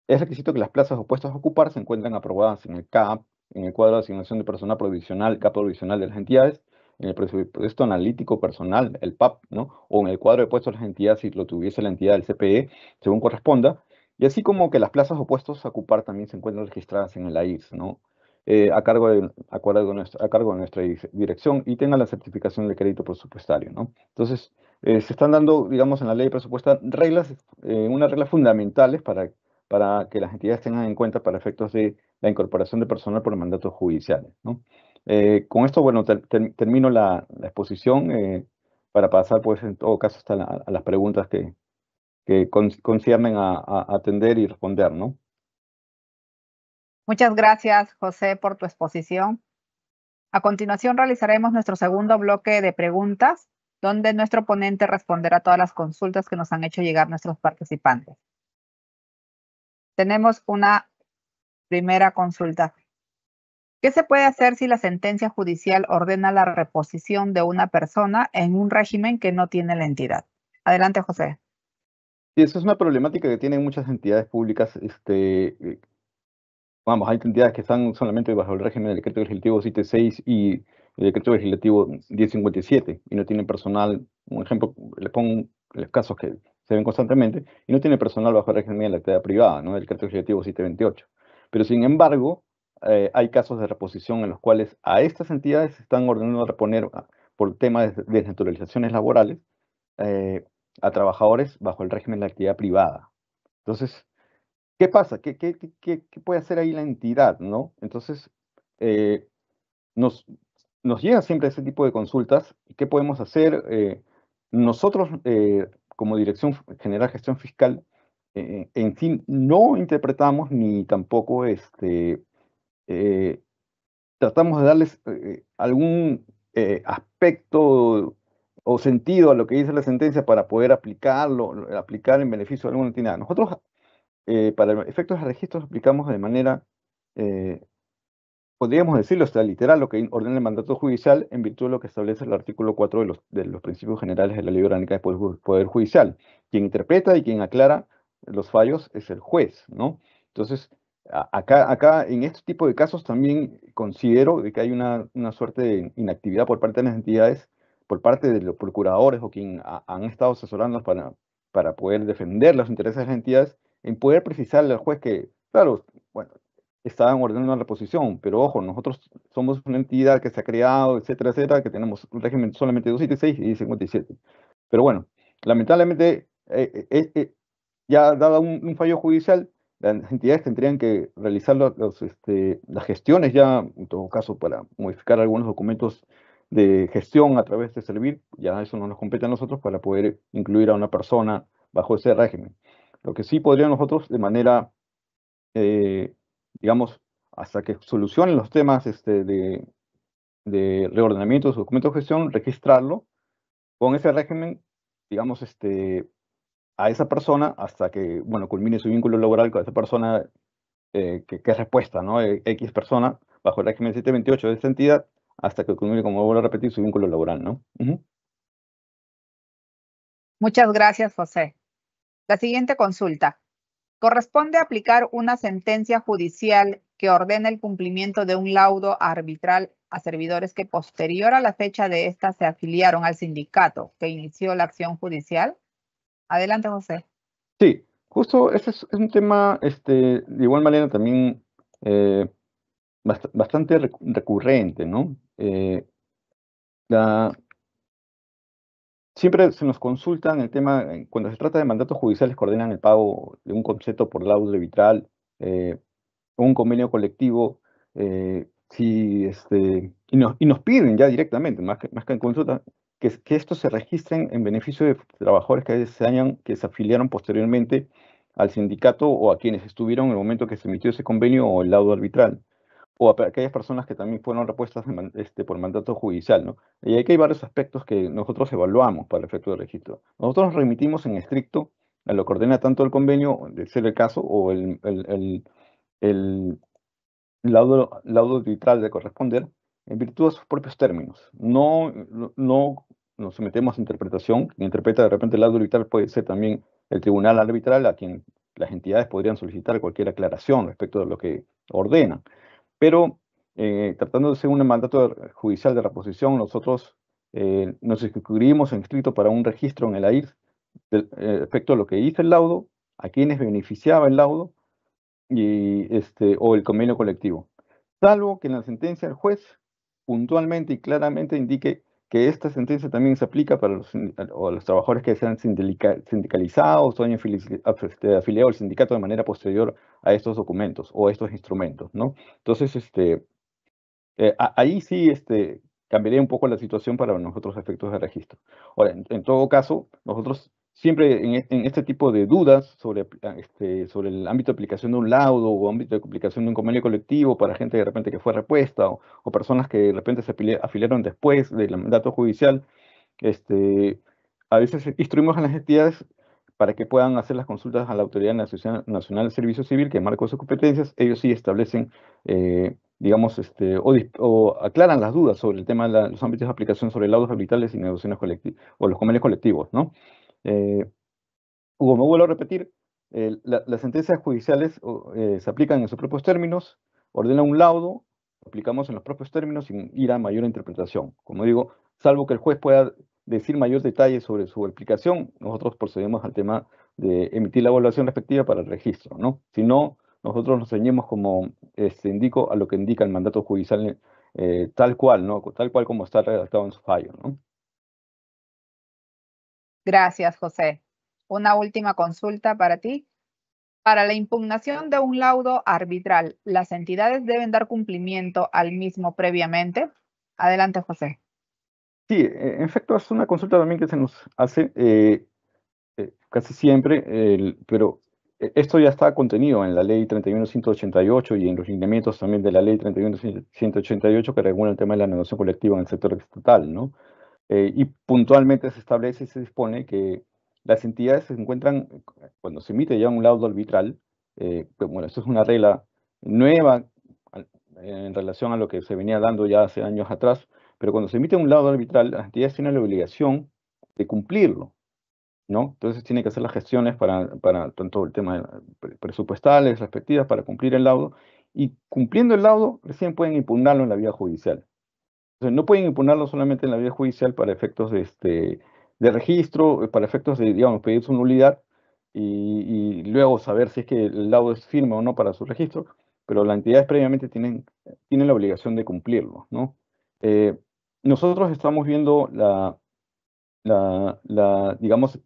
es requisito que las plazas opuestas a ocupar se encuentren aprobadas en el CAP, en el cuadro de asignación de personal provisional, CAP provisional de las entidades, en el presupuesto analítico personal, el PAP, ¿no? O en el cuadro de puestos de las entidades si lo tuviese la entidad del CPE, según corresponda, y así como que las plazas opuestas a ocupar también se encuentran registradas en el AIRS, ¿no? Eh, a, cargo de, a, cargo de nuestra dirección y tenga la certificación de crédito presupuestario. ¿no? Entonces, eh, se están dando, digamos, en la ley de presupuestaria reglas, eh, unas reglas fundamentales para, para que las entidades tengan en cuenta para efectos de la incorporación de personal por mandatos judiciales. ¿no? con esto, bueno, termino la, exposición para pasar, pues, en todo caso, hasta a las preguntas que, que conciernen a atender y responder, ¿no? Muchas gracias, José, por tu exposición. A continuación realizaremos nuestro segundo bloque de preguntas, donde nuestro ponente responderá todas las consultas que nos han hecho llegar nuestros participantes. Tenemos una primera consulta. ¿Qué se puede hacer si la sentencia judicial ordena la reposición de una persona en un régimen que no tiene la entidad? Adelante, José. Sí, eso es una problemática que tienen muchas entidades públicas este, vamos, hay entidades que están solamente bajo el régimen del decreto legislativo 76 y el decreto legislativo 1057 y no tienen personal, un ejemplo, les pongo los casos que se ven constantemente, y no tiene personal bajo el régimen de la actividad privada, ¿no? El decreto legislativo 728. Pero sin embargo, eh, hay casos de reposición en los cuales a estas entidades se están ordenando reponer ah, por temas de desnaturalizaciones laborales eh, a trabajadores bajo el régimen de la actividad privada. Entonces, ¿Qué pasa? ¿Qué, puede hacer ahí la entidad? ¿no? Entonces, eh, nos, nos llegan siempre ese tipo de consultas. ¿Qué podemos hacer? Eh, nosotros, eh, como Dirección General de Gestión Fiscal, en fin, no interpretamos ni tampoco este, tratamos de darles algún aspecto o sentido a lo que dice la sentencia para poder aplicarlo, aplicar en beneficio de alguna entidad. Nosotros eh, para efectos de registro, aplicamos de manera, eh, podríamos decirlo, está literal, lo que ordena el mandato judicial en virtud de lo que establece el artículo 4 de los, principios generales de la ley orgánica de poder, judicial. Quien interpreta y quien aclara los fallos es el juez, ¿no? Entonces, acá, acá en este tipo de casos también considero que hay una, suerte de inactividad por parte de las entidades, por parte de los procuradores o quien han estado asesorando para, para poder defender los intereses de las entidades, en poder precisarle al juez que, claro, bueno, estaban ordenando una reposición, pero ojo, nosotros somos una entidad que se ha creado, etcétera, etcétera, que tenemos un régimen solamente 276 y 57. Pero bueno, lamentablemente, eh, eh, eh, ya dado un, fallo judicial, las entidades tendrían que realizar este, las gestiones ya, en todo caso, para modificar algunos documentos de gestión a través de Servir, ya eso no nos compete a nosotros para poder incluir a una persona bajo ese régimen. Lo que sí podríamos nosotros de manera, eh, digamos, hasta que solucionen los temas este, de, reordenamiento de su documento de gestión, registrarlo con ese régimen, digamos, este, a esa persona hasta que, bueno, culmine su vínculo laboral con esa persona eh, que, respuesta, ¿no? E, X persona bajo el régimen 728 de esta entidad hasta que culmine, como vuelvo a repetir, su vínculo laboral, ¿no? Muchas gracias, José. La siguiente consulta. ¿Corresponde aplicar una sentencia judicial que ordena el cumplimiento de un laudo arbitral a servidores que posterior a la fecha de esta se afiliaron al sindicato que inició la acción judicial? Adelante, José. Sí, justo ese es un tema, este, de igual manera también eh, bastante recurrente, ¿no? Eh, la, Siempre se nos consultan el tema, eh, cuando se trata de mandatos judiciales, coordinan el pago de un concepto por laudo arbitral, eh, un convenio colectivo, eh, si, este, y, nos, y nos piden ya directamente, más que, más que en consulta, que, que estos se registren en beneficio de trabajadores que se, que se afiliaron posteriormente al sindicato o a quienes estuvieron en el momento que se emitió ese convenio o el laudo arbitral o aquellas personas que también fueron repuestas este, por mandato judicial. ¿no? Y aquí hay varios aspectos que nosotros evaluamos para el efecto del registro. Nosotros nos remitimos en estricto a lo que ordena tanto el convenio, de ser el caso, o el, el, laudo, arbitral de corresponder, en virtud de sus propios términos. No, no nos sometemos a interpretación. Quien interpreta de repente el laudo arbitral puede ser también el tribunal arbitral a quien las entidades podrían solicitar cualquier aclaración respecto de lo que ordenan. Pero eh, tratando tratándose de un mandato judicial de reposición, nosotros eh, nos inscribimos en escrito para un registro en el AIR eh, respecto a lo que hizo el laudo, a quienes beneficiaba el laudo y, este, o el convenio colectivo. Salvo que en la sentencia el juez puntualmente y claramente indique que esta sentencia también se aplica para los, o los trabajadores que sean sindicalizados o hayan afiliado al sindicato de manera posterior a estos documentos o estos instrumentos, ¿no? Entonces, este, eh, ahí sí este, cambiaría un poco la situación para nosotros efectos de registro. Ahora, en todo caso, nosotros siempre e, en, este tipo de dudas sobre, ah, este, sobre el ámbito de aplicación de un laudo o ámbito de aplicación de un convenio colectivo para gente de repente que fue repuesta o, personas que de repente se afiliaron después del mandato judicial, este, a veces instruimos a las entidades para que puedan hacer las consultas a la Autoridad Nacional de Servicio Civil, que en marco de sus competencias, ellos sí establecen, eh, digamos, este, o, aclaran las dudas sobre el tema de los ámbitos de aplicación sobre laudos habitales y negociaciones colectivas, o los convenios colectivos, ¿no? Eh, Hugo, me vuelvo a repetir, eh, las sentencias judiciales eh, se aplican en sus propios términos, ordena un laudo, aplicamos en los propios términos sin ir a mayor interpretación. Como digo, salvo que el juez pueda decir mayor detalle sobre su aplicación, nosotros procedemos al tema de emitir la evaluación respectiva para el registro, ¿no? Si no, nosotros nos ceñimos, como este, indico, a lo que indica el mandato judicial tal cual, ¿no? Tal cual como está redactado en su fallo, ¿no? Gracias, José. Una última consulta para ti. Para la impugnación de un laudo arbitral, ¿las entidades deben dar cumplimiento al mismo previamente? Adelante, José. Sí, en efecto, es una consulta también que se nos hace eh, eh, casi siempre, pero eh, esto ya está contenido en la ley 31188 y en los lineamientos también de la ley 31188 que regula el tema de la negociación colectiva en el sector estatal, ¿no? Eh, y puntualmente se establece y se dispone que las entidades se encuentran, eh, cuando se emite ya un laudo arbitral, eh, bueno, esto es una regla nueva en relación a lo que se venía dando ya hace años atrás, pero cuando se emite un laudo arbitral, las entidades tienen la obligación de cumplirlo, ¿no? Entonces tienen que hacer las gestiones para, todo tanto el tema presupuestales, respectivas, para cumplir el laudo, y cumpliendo el laudo, recién pueden impugnarlo en la vía judicial no pueden imponerlo solamente en la vía judicial para efectos de, este, de registro, eh, para efectos de, digamos, pedir su nulidad y, luego saber si es que el laudo es firme o no para su registro, pero las entidades previamente tienen, tienen la obligación de cumplirlo, eh, nosotros estamos viendo la, la, digamos,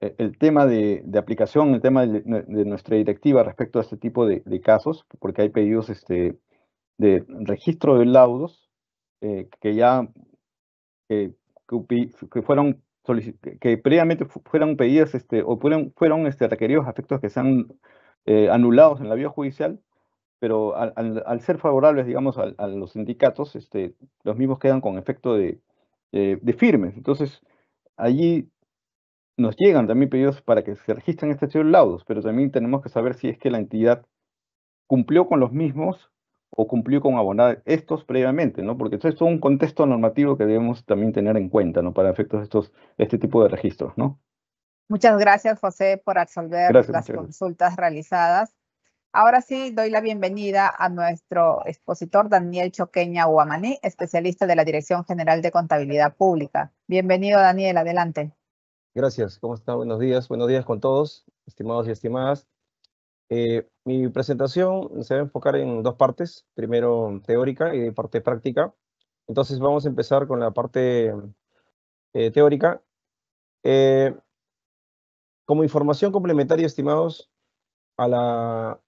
e, el tema de, aplicación, el tema de, nuestra directiva respecto a este tipo de, casos, porque hay pedidos este, de registro de laudos eh, que ya que, que fueron que previamente fueron pedidas este, o fueron, fueron este, requeridos efectos que se han eh, anulados en la vía judicial, pero al, ser favorables, digamos, a, los sindicatos, este, los mismos quedan con efecto eh, de, firmes. Entonces, allí nos llegan también pedidos para que se registren estos laudos, pero también tenemos que saber si es que la entidad cumplió con los mismos o cumplió con abonar estos previamente, ¿no? Porque esto es un contexto normativo que debemos también tener en cuenta, ¿no? Para efectos de estos, este tipo de registros, ¿no? Muchas gracias, José, por absolver las consultas realizadas. Ahora sí, doy la bienvenida a nuestro expositor Daniel Choqueña Guamaní, especialista de la Dirección General de Contabilidad Pública. Bienvenido, Daniel, adelante. Gracias, ¿cómo está? Buenos días, buenos días con todos, estimados y estimadas. Eh, mi presentación se va a enfocar en dos partes, primero teórica y parte práctica. Entonces vamos a empezar con la parte eh, teórica. Eh, como información complementaria, estimados, a la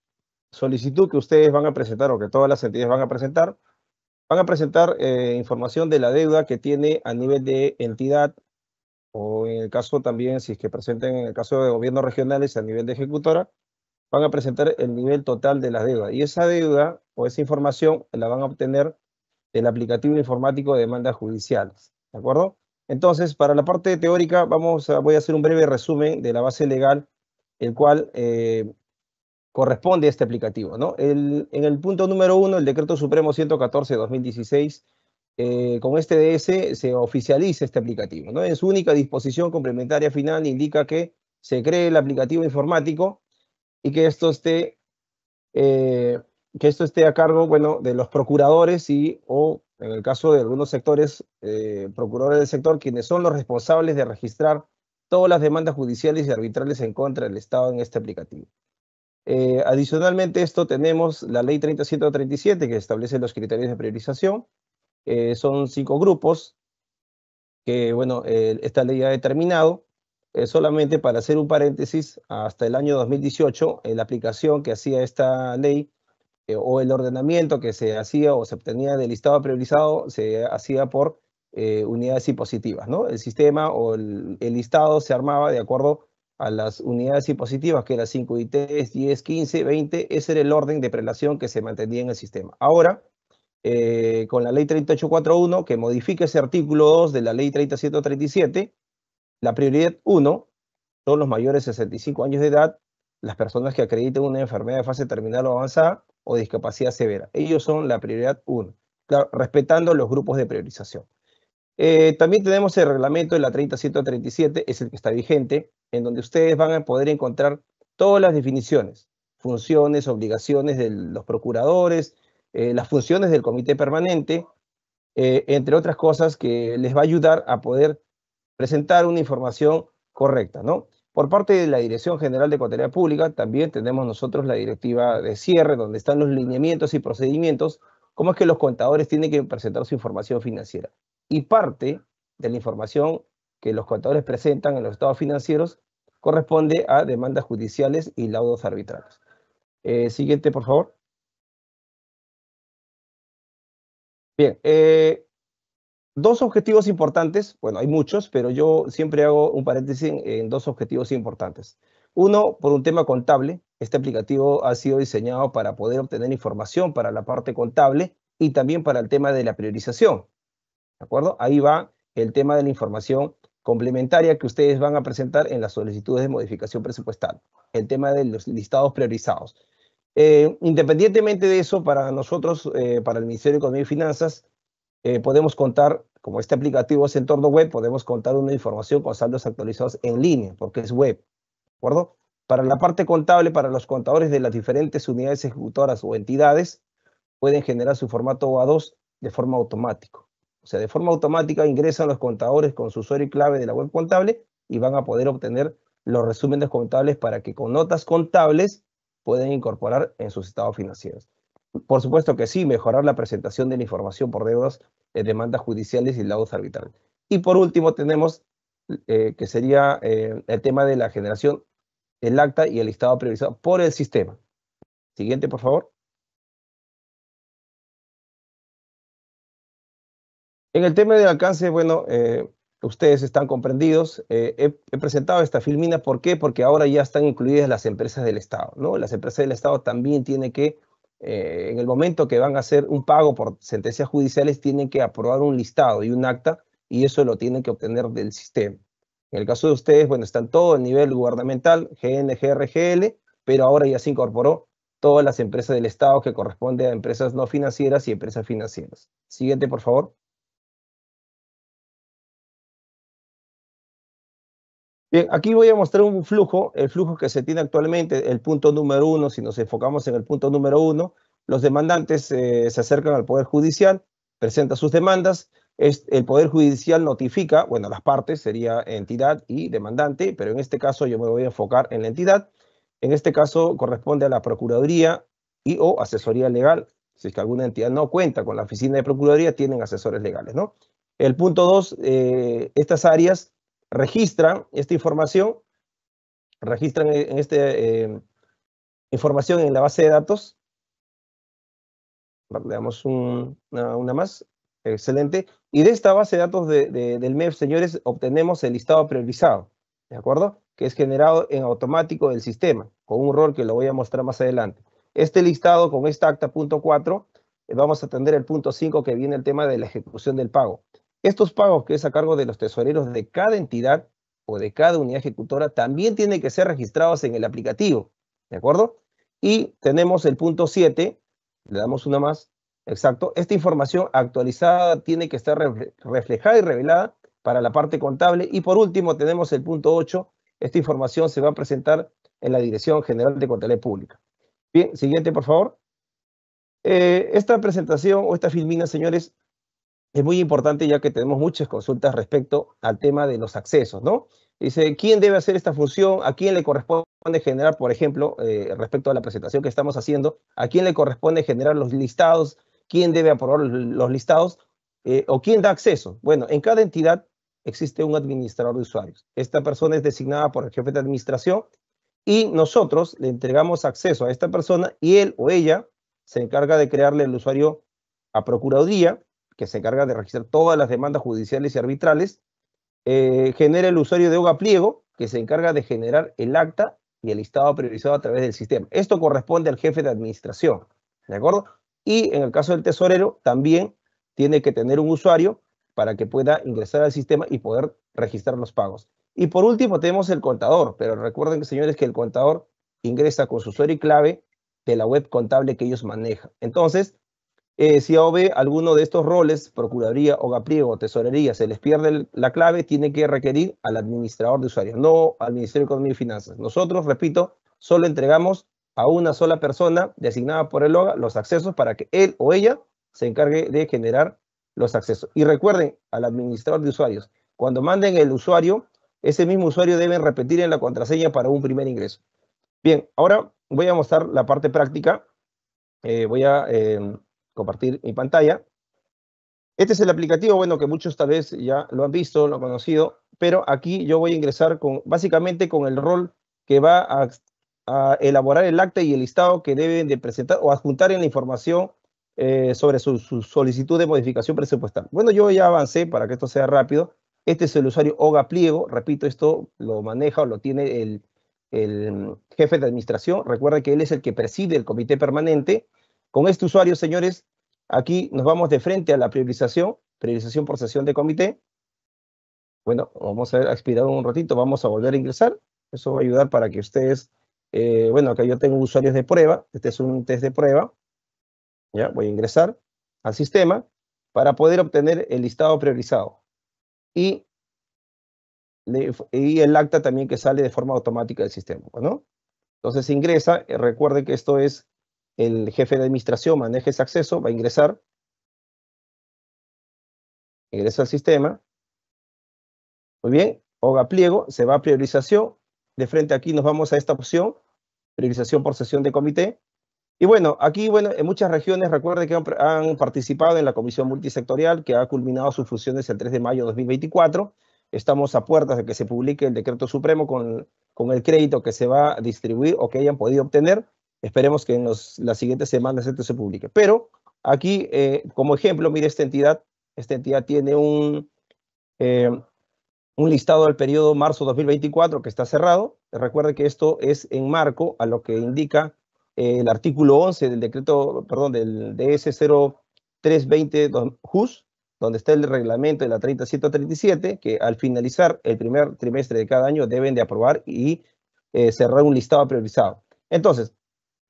solicitud que ustedes van a presentar o que todas las entidades van a presentar, van a presentar información de la deuda que tiene a nivel de entidad o en el caso también, si es que presenten en el caso de gobiernos regionales a nivel de ejecutora, van a presentar el nivel total de las deuda. Y esa deuda o esa información la van a obtener del aplicativo informático de demandas judiciales. ¿De acuerdo? Entonces, para la parte teórica, vamos a, voy a hacer un breve resumen de la base legal, el cual eh, corresponde a este aplicativo. en el punto número uno, el Decreto Supremo 114 2016, eh, con este DS se oficializa este aplicativo. ¿no? En su única disposición complementaria final indica que se cree el aplicativo informático y que esto esté, eh, que esto esté a cargo, bueno, de los procuradores y, o en el caso de algunos sectores, eh, procuradores del sector, quienes son los responsables de registrar todas las demandas judiciales y arbitrales en contra del Estado en este aplicativo. Eh, adicionalmente, esto tenemos la ley 3737, que establece los criterios de priorización. son cinco grupos que, bueno, esta ley ha determinado. Eh, solamente para hacer un paréntesis, hasta el año 2018, en eh, la aplicación que hacía esta ley eh, o el ordenamiento que se hacía o se obtenía del listado priorizado se hacía por unidades impositivas, ¿no? El sistema o el, listado se armaba de acuerdo a las unidades impositivas, que eran 5 3, 10, 15, 20, ese era el orden de prelación que se mantenía en el sistema. Ahora, con la ley 3841, que modifica ese artículo 2 de la ley 3737, la prioridad 1 son los mayores de 65 años de edad, las personas que acrediten una enfermedad de fase terminal o avanzada o discapacidad severa. Ellos son la prioridad 1, respetando los grupos de priorización. Eh, también tenemos el reglamento de la 30137, es el que está vigente, en donde ustedes van a poder encontrar todas las definiciones, funciones, obligaciones de los procuradores, eh, las funciones del comité permanente, eh, entre otras cosas que les va a ayudar a poder presentar una información correcta, ¿no? Por parte de la Dirección General de Contabilidad Pública, también tenemos nosotros la directiva de cierre, donde están los lineamientos y procedimientos, cómo es que los contadores tienen que presentar su información financiera. Y parte de la información que los contadores presentan en los estados financieros corresponde a demandas judiciales y laudos arbitrarios. Eh, siguiente, por favor. Bien, eh, dos objetivos importantes, bueno, hay muchos, pero yo siempre hago un paréntesis en, dos objetivos importantes. Uno, por un tema contable, este aplicativo ha sido diseñado para poder obtener información para la parte contable y también para el tema de la priorización. ¿De acuerdo? Ahí va el tema de la información complementaria que ustedes van a presentar en las solicitudes de modificación presupuestal, el tema de los listados priorizados. Eh, independientemente de eso, para nosotros, eh, para el Ministerio de Economía y Finanzas, eh, podemos contar, como este aplicativo es entorno web, podemos contar una información con saldos actualizados en línea, porque es web, ¿de acuerdo? Para la parte contable, para los contadores de las diferentes unidades ejecutoras o entidades, pueden generar su formato OA2 de forma automática. O sea, de forma automática ingresan los contadores con su usuario y clave de la web contable y van a poder obtener los resúmenes contables para que con notas contables pueden incorporar en sus estados financieros. Por supuesto que sí, mejorar la presentación de la información por deudas, eh, demandas judiciales y laudos arbitrales. Y por último tenemos, eh, que sería eh, el tema de la generación del acta y el listado priorizado por el sistema. Siguiente, por favor. En el tema del alcance, bueno, ustedes están comprendidos. he, presentado esta filmina, ¿por qué? Porque ahora ya están incluidas las empresas del Estado, ¿no? Las empresas del Estado también tienen que eh, en el momento que van a hacer un pago por sentencias judiciales, tienen que aprobar un listado y un acta, y eso lo tienen que obtener del sistema. En el caso de ustedes, bueno, están todo a nivel gubernamental, GNG, pero ahora ya se incorporó todas las empresas del Estado que corresponde a empresas no financieras y empresas financieras. Siguiente, por favor. Bien, aquí voy a mostrar un flujo, el flujo que se tiene actualmente, el punto número uno, si nos enfocamos en el punto número uno, los demandantes eh, se acercan al Poder Judicial, presentan sus demandas, es, el Poder Judicial notifica, bueno, las partes sería entidad y demandante, pero en este caso yo me voy a enfocar en la entidad, en este caso corresponde a la Procuraduría y o asesoría legal, si es que alguna entidad no cuenta con la oficina de Procuraduría, tienen asesores legales, ¿no? El punto dos, eh, estas áreas registran esta información, registran en esta eh, información en la base de datos. Le damos una, más. Excelente. Y de esta base de datos del MEF, señores, obtenemos el listado priorizado, ¿de acuerdo? Que es generado en automático del sistema, con un rol que lo voy a mostrar más adelante. Este listado con esta acta punto 4, eh, vamos a atender el punto 5 que viene el tema de la ejecución del pago. Estos pagos, que es a cargo de los tesoreros de cada entidad o de cada unidad ejecutora, también tienen que ser registrados en el aplicativo, ¿de acuerdo? Y tenemos el punto 7, le damos una más, exacto. Esta información actualizada tiene que estar reflejada y revelada para la parte contable. Y por último, tenemos el punto 8, esta información se va a presentar en la Dirección General de Contabilidad Pública. Bien, siguiente, por favor. Eh, esta presentación o esta filmina, señores, es muy importante ya que tenemos muchas consultas respecto al tema de los accesos, ¿no? Dice, ¿quién debe hacer esta función? ¿A quién le corresponde generar, por ejemplo, eh, respecto a la presentación que estamos haciendo, a quién le corresponde generar los listados? ¿Quién debe aprobar los listados? Eh, ¿O quién da acceso? Bueno, en cada entidad existe un administrador de usuarios. Esta persona es designada por el jefe de administración y nosotros le entregamos acceso a esta persona y él o ella se encarga de crearle el usuario a Procuraduría que se encarga de registrar todas las demandas judiciales y arbitrales, eh, genera el usuario de hoga pliego, que se encarga de generar el acta y el listado priorizado a través del sistema. Esto corresponde al jefe de administración, ¿de acuerdo? Y en el caso del tesorero, también tiene que tener un usuario para que pueda ingresar al sistema y poder registrar los pagos. Y por último tenemos el contador, pero recuerden, señores, que el contador ingresa con su usuario y clave de la web contable que ellos manejan. Entonces, eh, si a OB alguno de estos roles, Procuraduría, hogar o Tesorería, se les pierde la clave, tiene que requerir al administrador de usuarios, no al Ministerio de Economía y Finanzas. Nosotros, repito, solo entregamos a una sola persona designada por el OGA los accesos para que él o ella se encargue de generar los accesos. Y recuerden al administrador de usuarios, cuando manden el usuario, ese mismo usuario debe repetir en la contraseña para un primer ingreso. Bien, ahora voy a mostrar la parte práctica. Eh, voy a... Eh, compartir mi pantalla. Este es el aplicativo, bueno, que muchos tal vez ya lo han visto, lo han conocido, pero aquí yo voy a ingresar con, básicamente con el rol que va a, elaborar el acta y el listado que deben de presentar o adjuntar en la información eh, sobre su, solicitud de modificación presupuestal. Bueno, yo ya avancé para que esto sea rápido. Este es el usuario Oga Pliego. Repito, esto lo maneja o lo tiene el, el jefe de administración. Recuerda que él es el que preside el comité permanente con este usuario, señores, aquí nos vamos de frente a la priorización, priorización por sesión de comité. Bueno, vamos a expirar un ratito, vamos a volver a ingresar. Eso va a ayudar para que ustedes, eh, bueno, acá yo tengo usuarios de prueba, este es un test de prueba. Ya, voy a ingresar al sistema para poder obtener el listado priorizado. Y, el acta también que sale de forma automática del sistema, Entonces ingresa, eh, recuerde que esto es el jefe de administración maneja ese acceso, va a ingresar, ingresa al sistema, muy bien, oga pliego, se va a priorización, de frente aquí nos vamos a esta opción, priorización por sesión de comité, y bueno, aquí, bueno, en muchas regiones, recuerden que han, participado en la comisión multisectorial que ha culminado sus funciones el 3 de mayo de 2024. Estamos a puertas de que se publique el decreto supremo con, con el crédito que se va a distribuir o que hayan podido obtener. Esperemos que en las siguientes semanas esto se publique. Pero aquí, eh, como ejemplo, mire esta entidad. Esta entidad tiene un, eh, un listado del periodo marzo 2024 que está cerrado. Recuerde que esto es en marco a lo que indica eh, el artículo 11 del decreto, perdón, del DS 0320 JUS, donde está el reglamento de la 30737, que al finalizar el primer trimestre de cada año deben de aprobar y cerrar un listado priorizado. Entonces,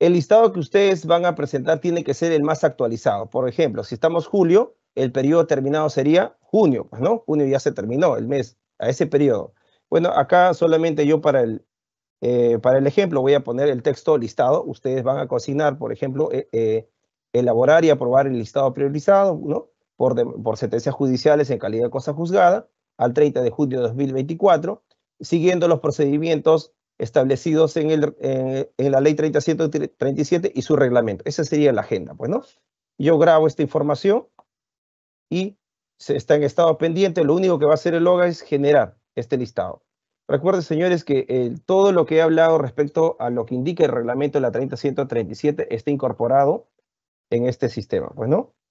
el listado que ustedes van a presentar tiene que ser el más actualizado. Por ejemplo, si estamos julio, el periodo terminado sería junio, pues, ¿no? Junio ya se terminó el mes, a ese periodo. Bueno, acá solamente yo para el, eh, para el ejemplo voy a poner el texto listado. Ustedes van a cocinar, por ejemplo, eh, eh, elaborar y aprobar el listado priorizado, ¿no? Por, por sentencias judiciales en calidad de cosa juzgada al 30 de junio de 2024, siguiendo los procedimientos establecidos en, el, en, la ley 3737 y su reglamento. Esa sería la agenda, Bueno, pues, Yo grabo esta información y se está en estado pendiente. Lo único que va a hacer el OGA es generar este listado. Recuerden, señores, que todo lo que he hablado respecto a lo que indica el reglamento de la 30137 está incorporado en este sistema. Bueno. Pues,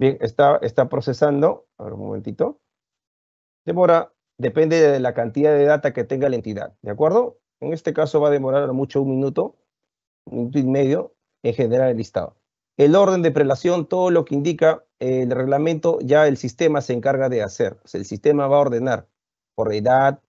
Bien, está, está procesando. A ver, un momentito. Demora depende de la cantidad de data que tenga la entidad, ¿de acuerdo? En este caso va a demorar mucho un minuto, un minuto y medio en generar el listado. El orden de prelación, todo lo que indica el reglamento, ya el sistema se encarga de hacer. el sistema va a ordenar por edad,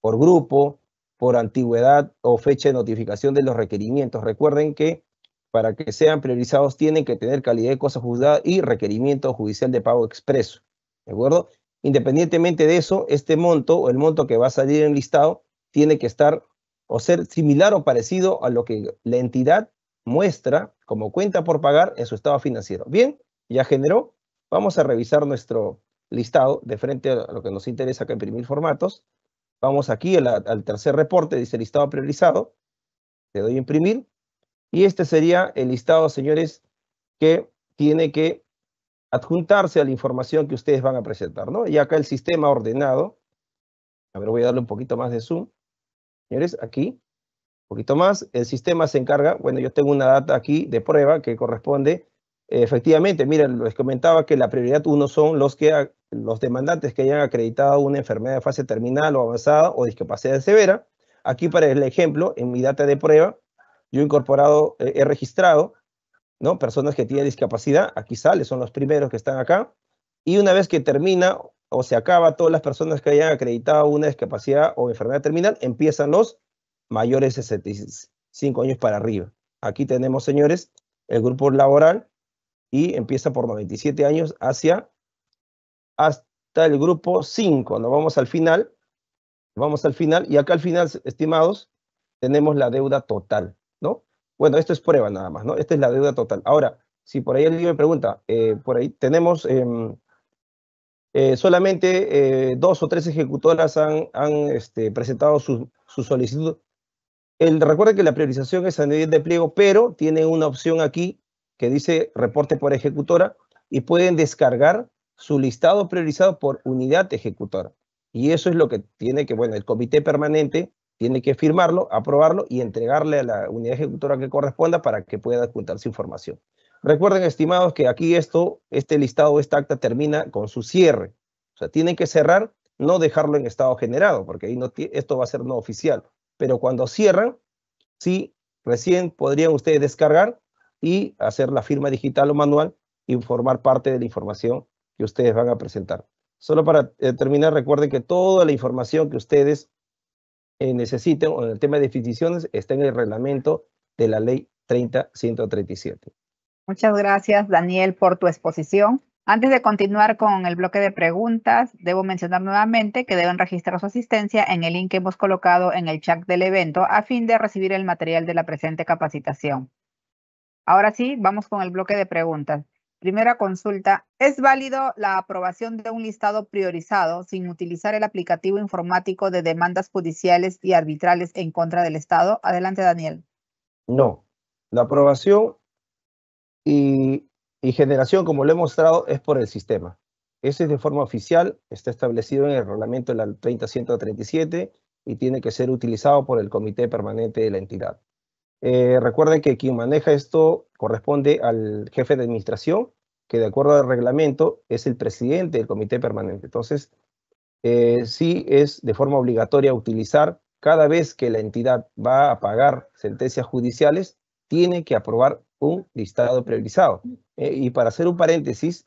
por grupo, por antigüedad o fecha de notificación de los requerimientos. Recuerden que para que sean priorizados tienen que tener calidad de cosa juzgada y requerimiento judicial de pago expreso. ¿De acuerdo? Independientemente de eso, este monto o el monto que va a salir en listado tiene que estar o ser similar o parecido a lo que la entidad muestra como cuenta por pagar en su estado financiero. Bien, ya generó. Vamos a revisar nuestro listado de frente a lo que nos interesa que imprimir formatos. Vamos aquí al, tercer reporte, dice listado priorizado. Le doy a imprimir. Y este sería el listado, señores, que tiene que adjuntarse a la información que ustedes van a presentar, ¿no? Y acá el sistema ordenado, a ver, voy a darle un poquito más de zoom, señores, aquí, un poquito más, el sistema se encarga, bueno, yo tengo una data aquí de prueba que corresponde, efectivamente, miren, les comentaba que la prioridad uno son los, que, los demandantes que hayan acreditado una enfermedad de fase terminal o avanzada o discapacidad severa. Aquí para el ejemplo, en mi data de prueba, yo he incorporado, he registrado ¿no? Personas que tienen discapacidad, aquí sale, son los primeros que están acá. Y una vez que termina o se acaba, todas las personas que hayan acreditado una discapacidad o enfermedad terminal, empiezan los mayores de 65 años para arriba. Aquí tenemos, señores, el grupo laboral y empieza por 97 años hacia hasta el grupo 5. Nos vamos al final. Vamos al final y acá al final, estimados, tenemos la deuda total, ¿no? Bueno, esto es prueba nada más, ¿no? Esta es la deuda total. Ahora, si por ahí alguien me pregunta, eh, por ahí tenemos em, eh, solamente eh, dos o tres ejecutoras han, han este, presentado su, solicitud. El, recuerda que la priorización es a nivel de pliego, pero tiene una opción aquí que dice reporte por ejecutora y pueden descargar su listado priorizado por unidad ejecutora. Y eso es lo que tiene que, bueno, el comité permanente tiene que firmarlo, aprobarlo y entregarle a la unidad ejecutora que corresponda para que pueda adjuntar su información. Recuerden, estimados, que aquí esto, este listado, esta acta termina con su cierre. O sea, tienen que cerrar, no dejarlo en estado generado, porque ahí no esto va a ser no oficial. Pero cuando cierran, sí, recién podrían ustedes descargar y hacer la firma digital o manual informar parte de la información que ustedes van a presentar. Solo para eh, terminar, recuerden que toda la información que ustedes eh, necesiten, o en el tema de definiciones, está en el reglamento de la ley 30137. Muchas gracias, Daniel, por tu exposición. Antes de continuar con el bloque de preguntas, debo mencionar nuevamente que deben registrar su asistencia en el link que hemos colocado en el chat del evento a fin de recibir el material de la presente capacitación. Ahora sí, vamos con el bloque de preguntas. Primera consulta, ¿es válido la aprobación de un listado priorizado sin utilizar el aplicativo informático de demandas judiciales y arbitrales en contra del Estado? Adelante, Daniel. No, la aprobación y, generación, como lo he mostrado, es por el sistema. Ese es de forma oficial, está establecido en el reglamento de 30137 y tiene que ser utilizado por el comité permanente de la entidad. Eh, recuerden que quien maneja esto corresponde al jefe de administración, que de acuerdo al reglamento es el presidente del comité permanente. Entonces, eh, sí es de forma obligatoria utilizar cada vez que la entidad va a pagar sentencias judiciales, tiene que aprobar un listado priorizado. Eh, y para hacer un paréntesis,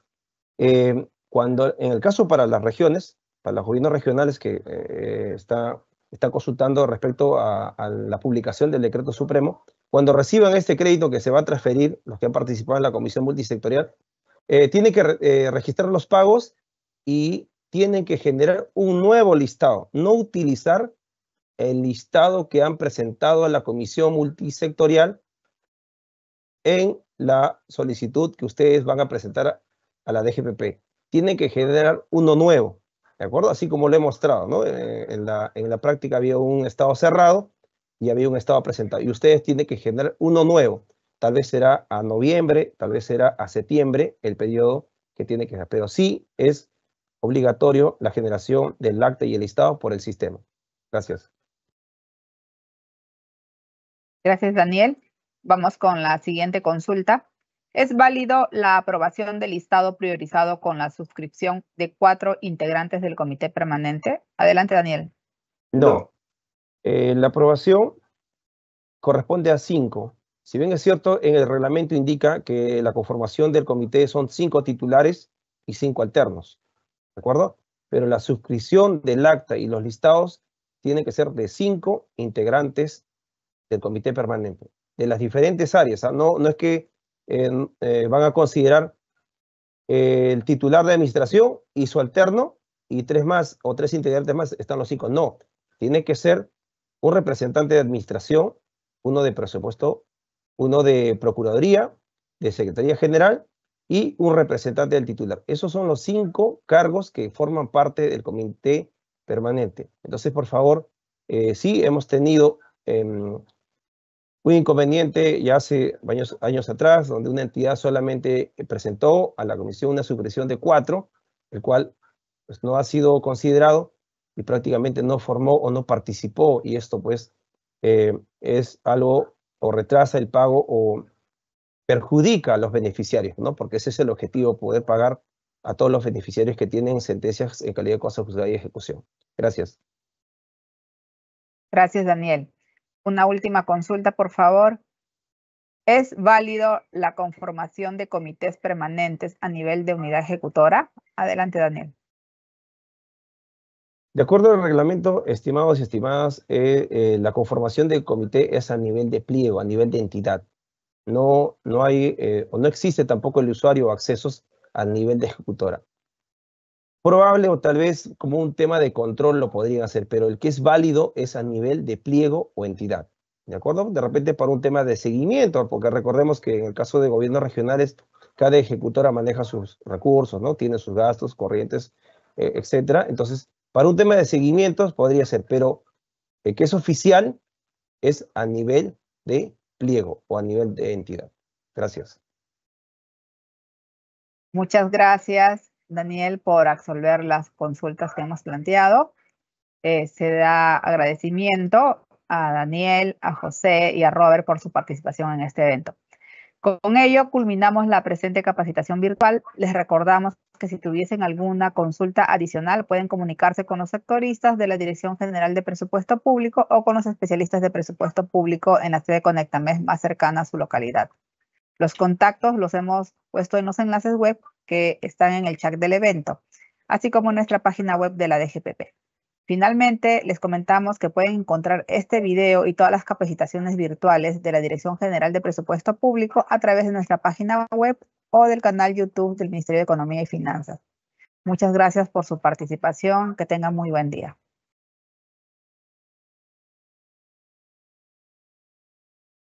eh, cuando en el caso para las regiones, para los gobiernos regionales que eh, está está consultando respecto a, la publicación del decreto supremo. Cuando reciban este crédito que se va a transferir, los que han participado en la comisión multisectorial, eh, tienen que eh, registrar los pagos y tienen que generar un nuevo listado, no utilizar el listado que han presentado a la comisión multisectorial en la solicitud que ustedes van a presentar a la DGPP. Tienen que generar uno nuevo. ¿de acuerdo? Así como lo he mostrado, ¿no? Eh, en la, práctica había un estado cerrado y había un estado presentado. Y ustedes tienen que generar uno nuevo. Tal vez será a noviembre, tal vez será a septiembre el periodo que tiene que ser. Pero sí es obligatorio la generación del acta y el listado por el sistema. Gracias. Gracias, Daniel. Vamos con la siguiente consulta es válido la aprobación del listado priorizado con la suscripción de cuatro integrantes del comité permanente. Adelante, Daniel. No. Eh, la aprobación corresponde a cinco. Si bien es cierto, en el reglamento indica que la conformación del comité son cinco titulares y cinco alternos. ¿De acuerdo? Pero la suscripción del acta y los listados tienen que ser de cinco integrantes del comité permanente, de las diferentes áreas. No, no es que eh, van a considerar eh, el titular de administración y su alterno y tres más o tres integrantes más están los cinco. No, tiene que ser un representante de administración, uno de presupuesto, uno de procuraduría, de secretaría general y un representante del titular. Esos son los cinco cargos que forman parte del comité permanente. Entonces, por favor, eh, sí hemos tenido em, un inconveniente ya hace años, años, atrás, donde una entidad solamente presentó a la comisión una supresión de cuatro, el cual pues, no ha sido considerado y prácticamente no formó o no participó, y esto pues eh, es algo o retrasa el pago o perjudica a los beneficiarios, ¿no? Porque ese es el objetivo, poder pagar a todos los beneficiarios que tienen sentencias en calidad de cosa juzgada y ejecución. Gracias. Gracias, Daniel una última consulta, por favor. ¿Es válido la conformación de comités permanentes a nivel de unidad ejecutora? Adelante, Daniel. De acuerdo al reglamento, estimados y estimadas, eh, eh, la conformación del comité es a nivel de pliego, a nivel de entidad. No, no hay eh, o no existe tampoco el usuario o accesos a nivel de ejecutora. Probable o tal vez como un tema de control lo podrían hacer, pero el que es válido es a nivel de pliego o entidad. ¿De acuerdo? De repente para un tema de seguimiento, porque recordemos que en el caso de gobiernos regionales, cada ejecutora maneja sus recursos, ¿no? Tiene sus gastos corrientes, eh, etcétera. Entonces, para un tema de seguimientos podría ser, pero el que es oficial es a nivel de pliego o a nivel de entidad. Gracias. Muchas gracias. Daniel, por absolver las consultas que hemos planteado. Eh, se da agradecimiento a Daniel, a José y a Robert por su participación en este evento. Con ello culminamos la presente capacitación virtual. Les recordamos que si tuviesen alguna consulta adicional pueden comunicarse con los sectoristas de la Dirección General de Presupuesto Público o con los especialistas de presupuesto público en la sede Conectames más cercana a su localidad. Los contactos los hemos puesto en los enlaces web que están en el chat del evento, así como en nuestra página web de la DGPP. Finalmente, les comentamos que pueden encontrar este video y todas las capacitaciones virtuales de la Dirección General de Presupuesto Público a través de nuestra página web o del canal YouTube del Ministerio de Economía y Finanzas. Muchas gracias por su participación. Que tengan muy buen día.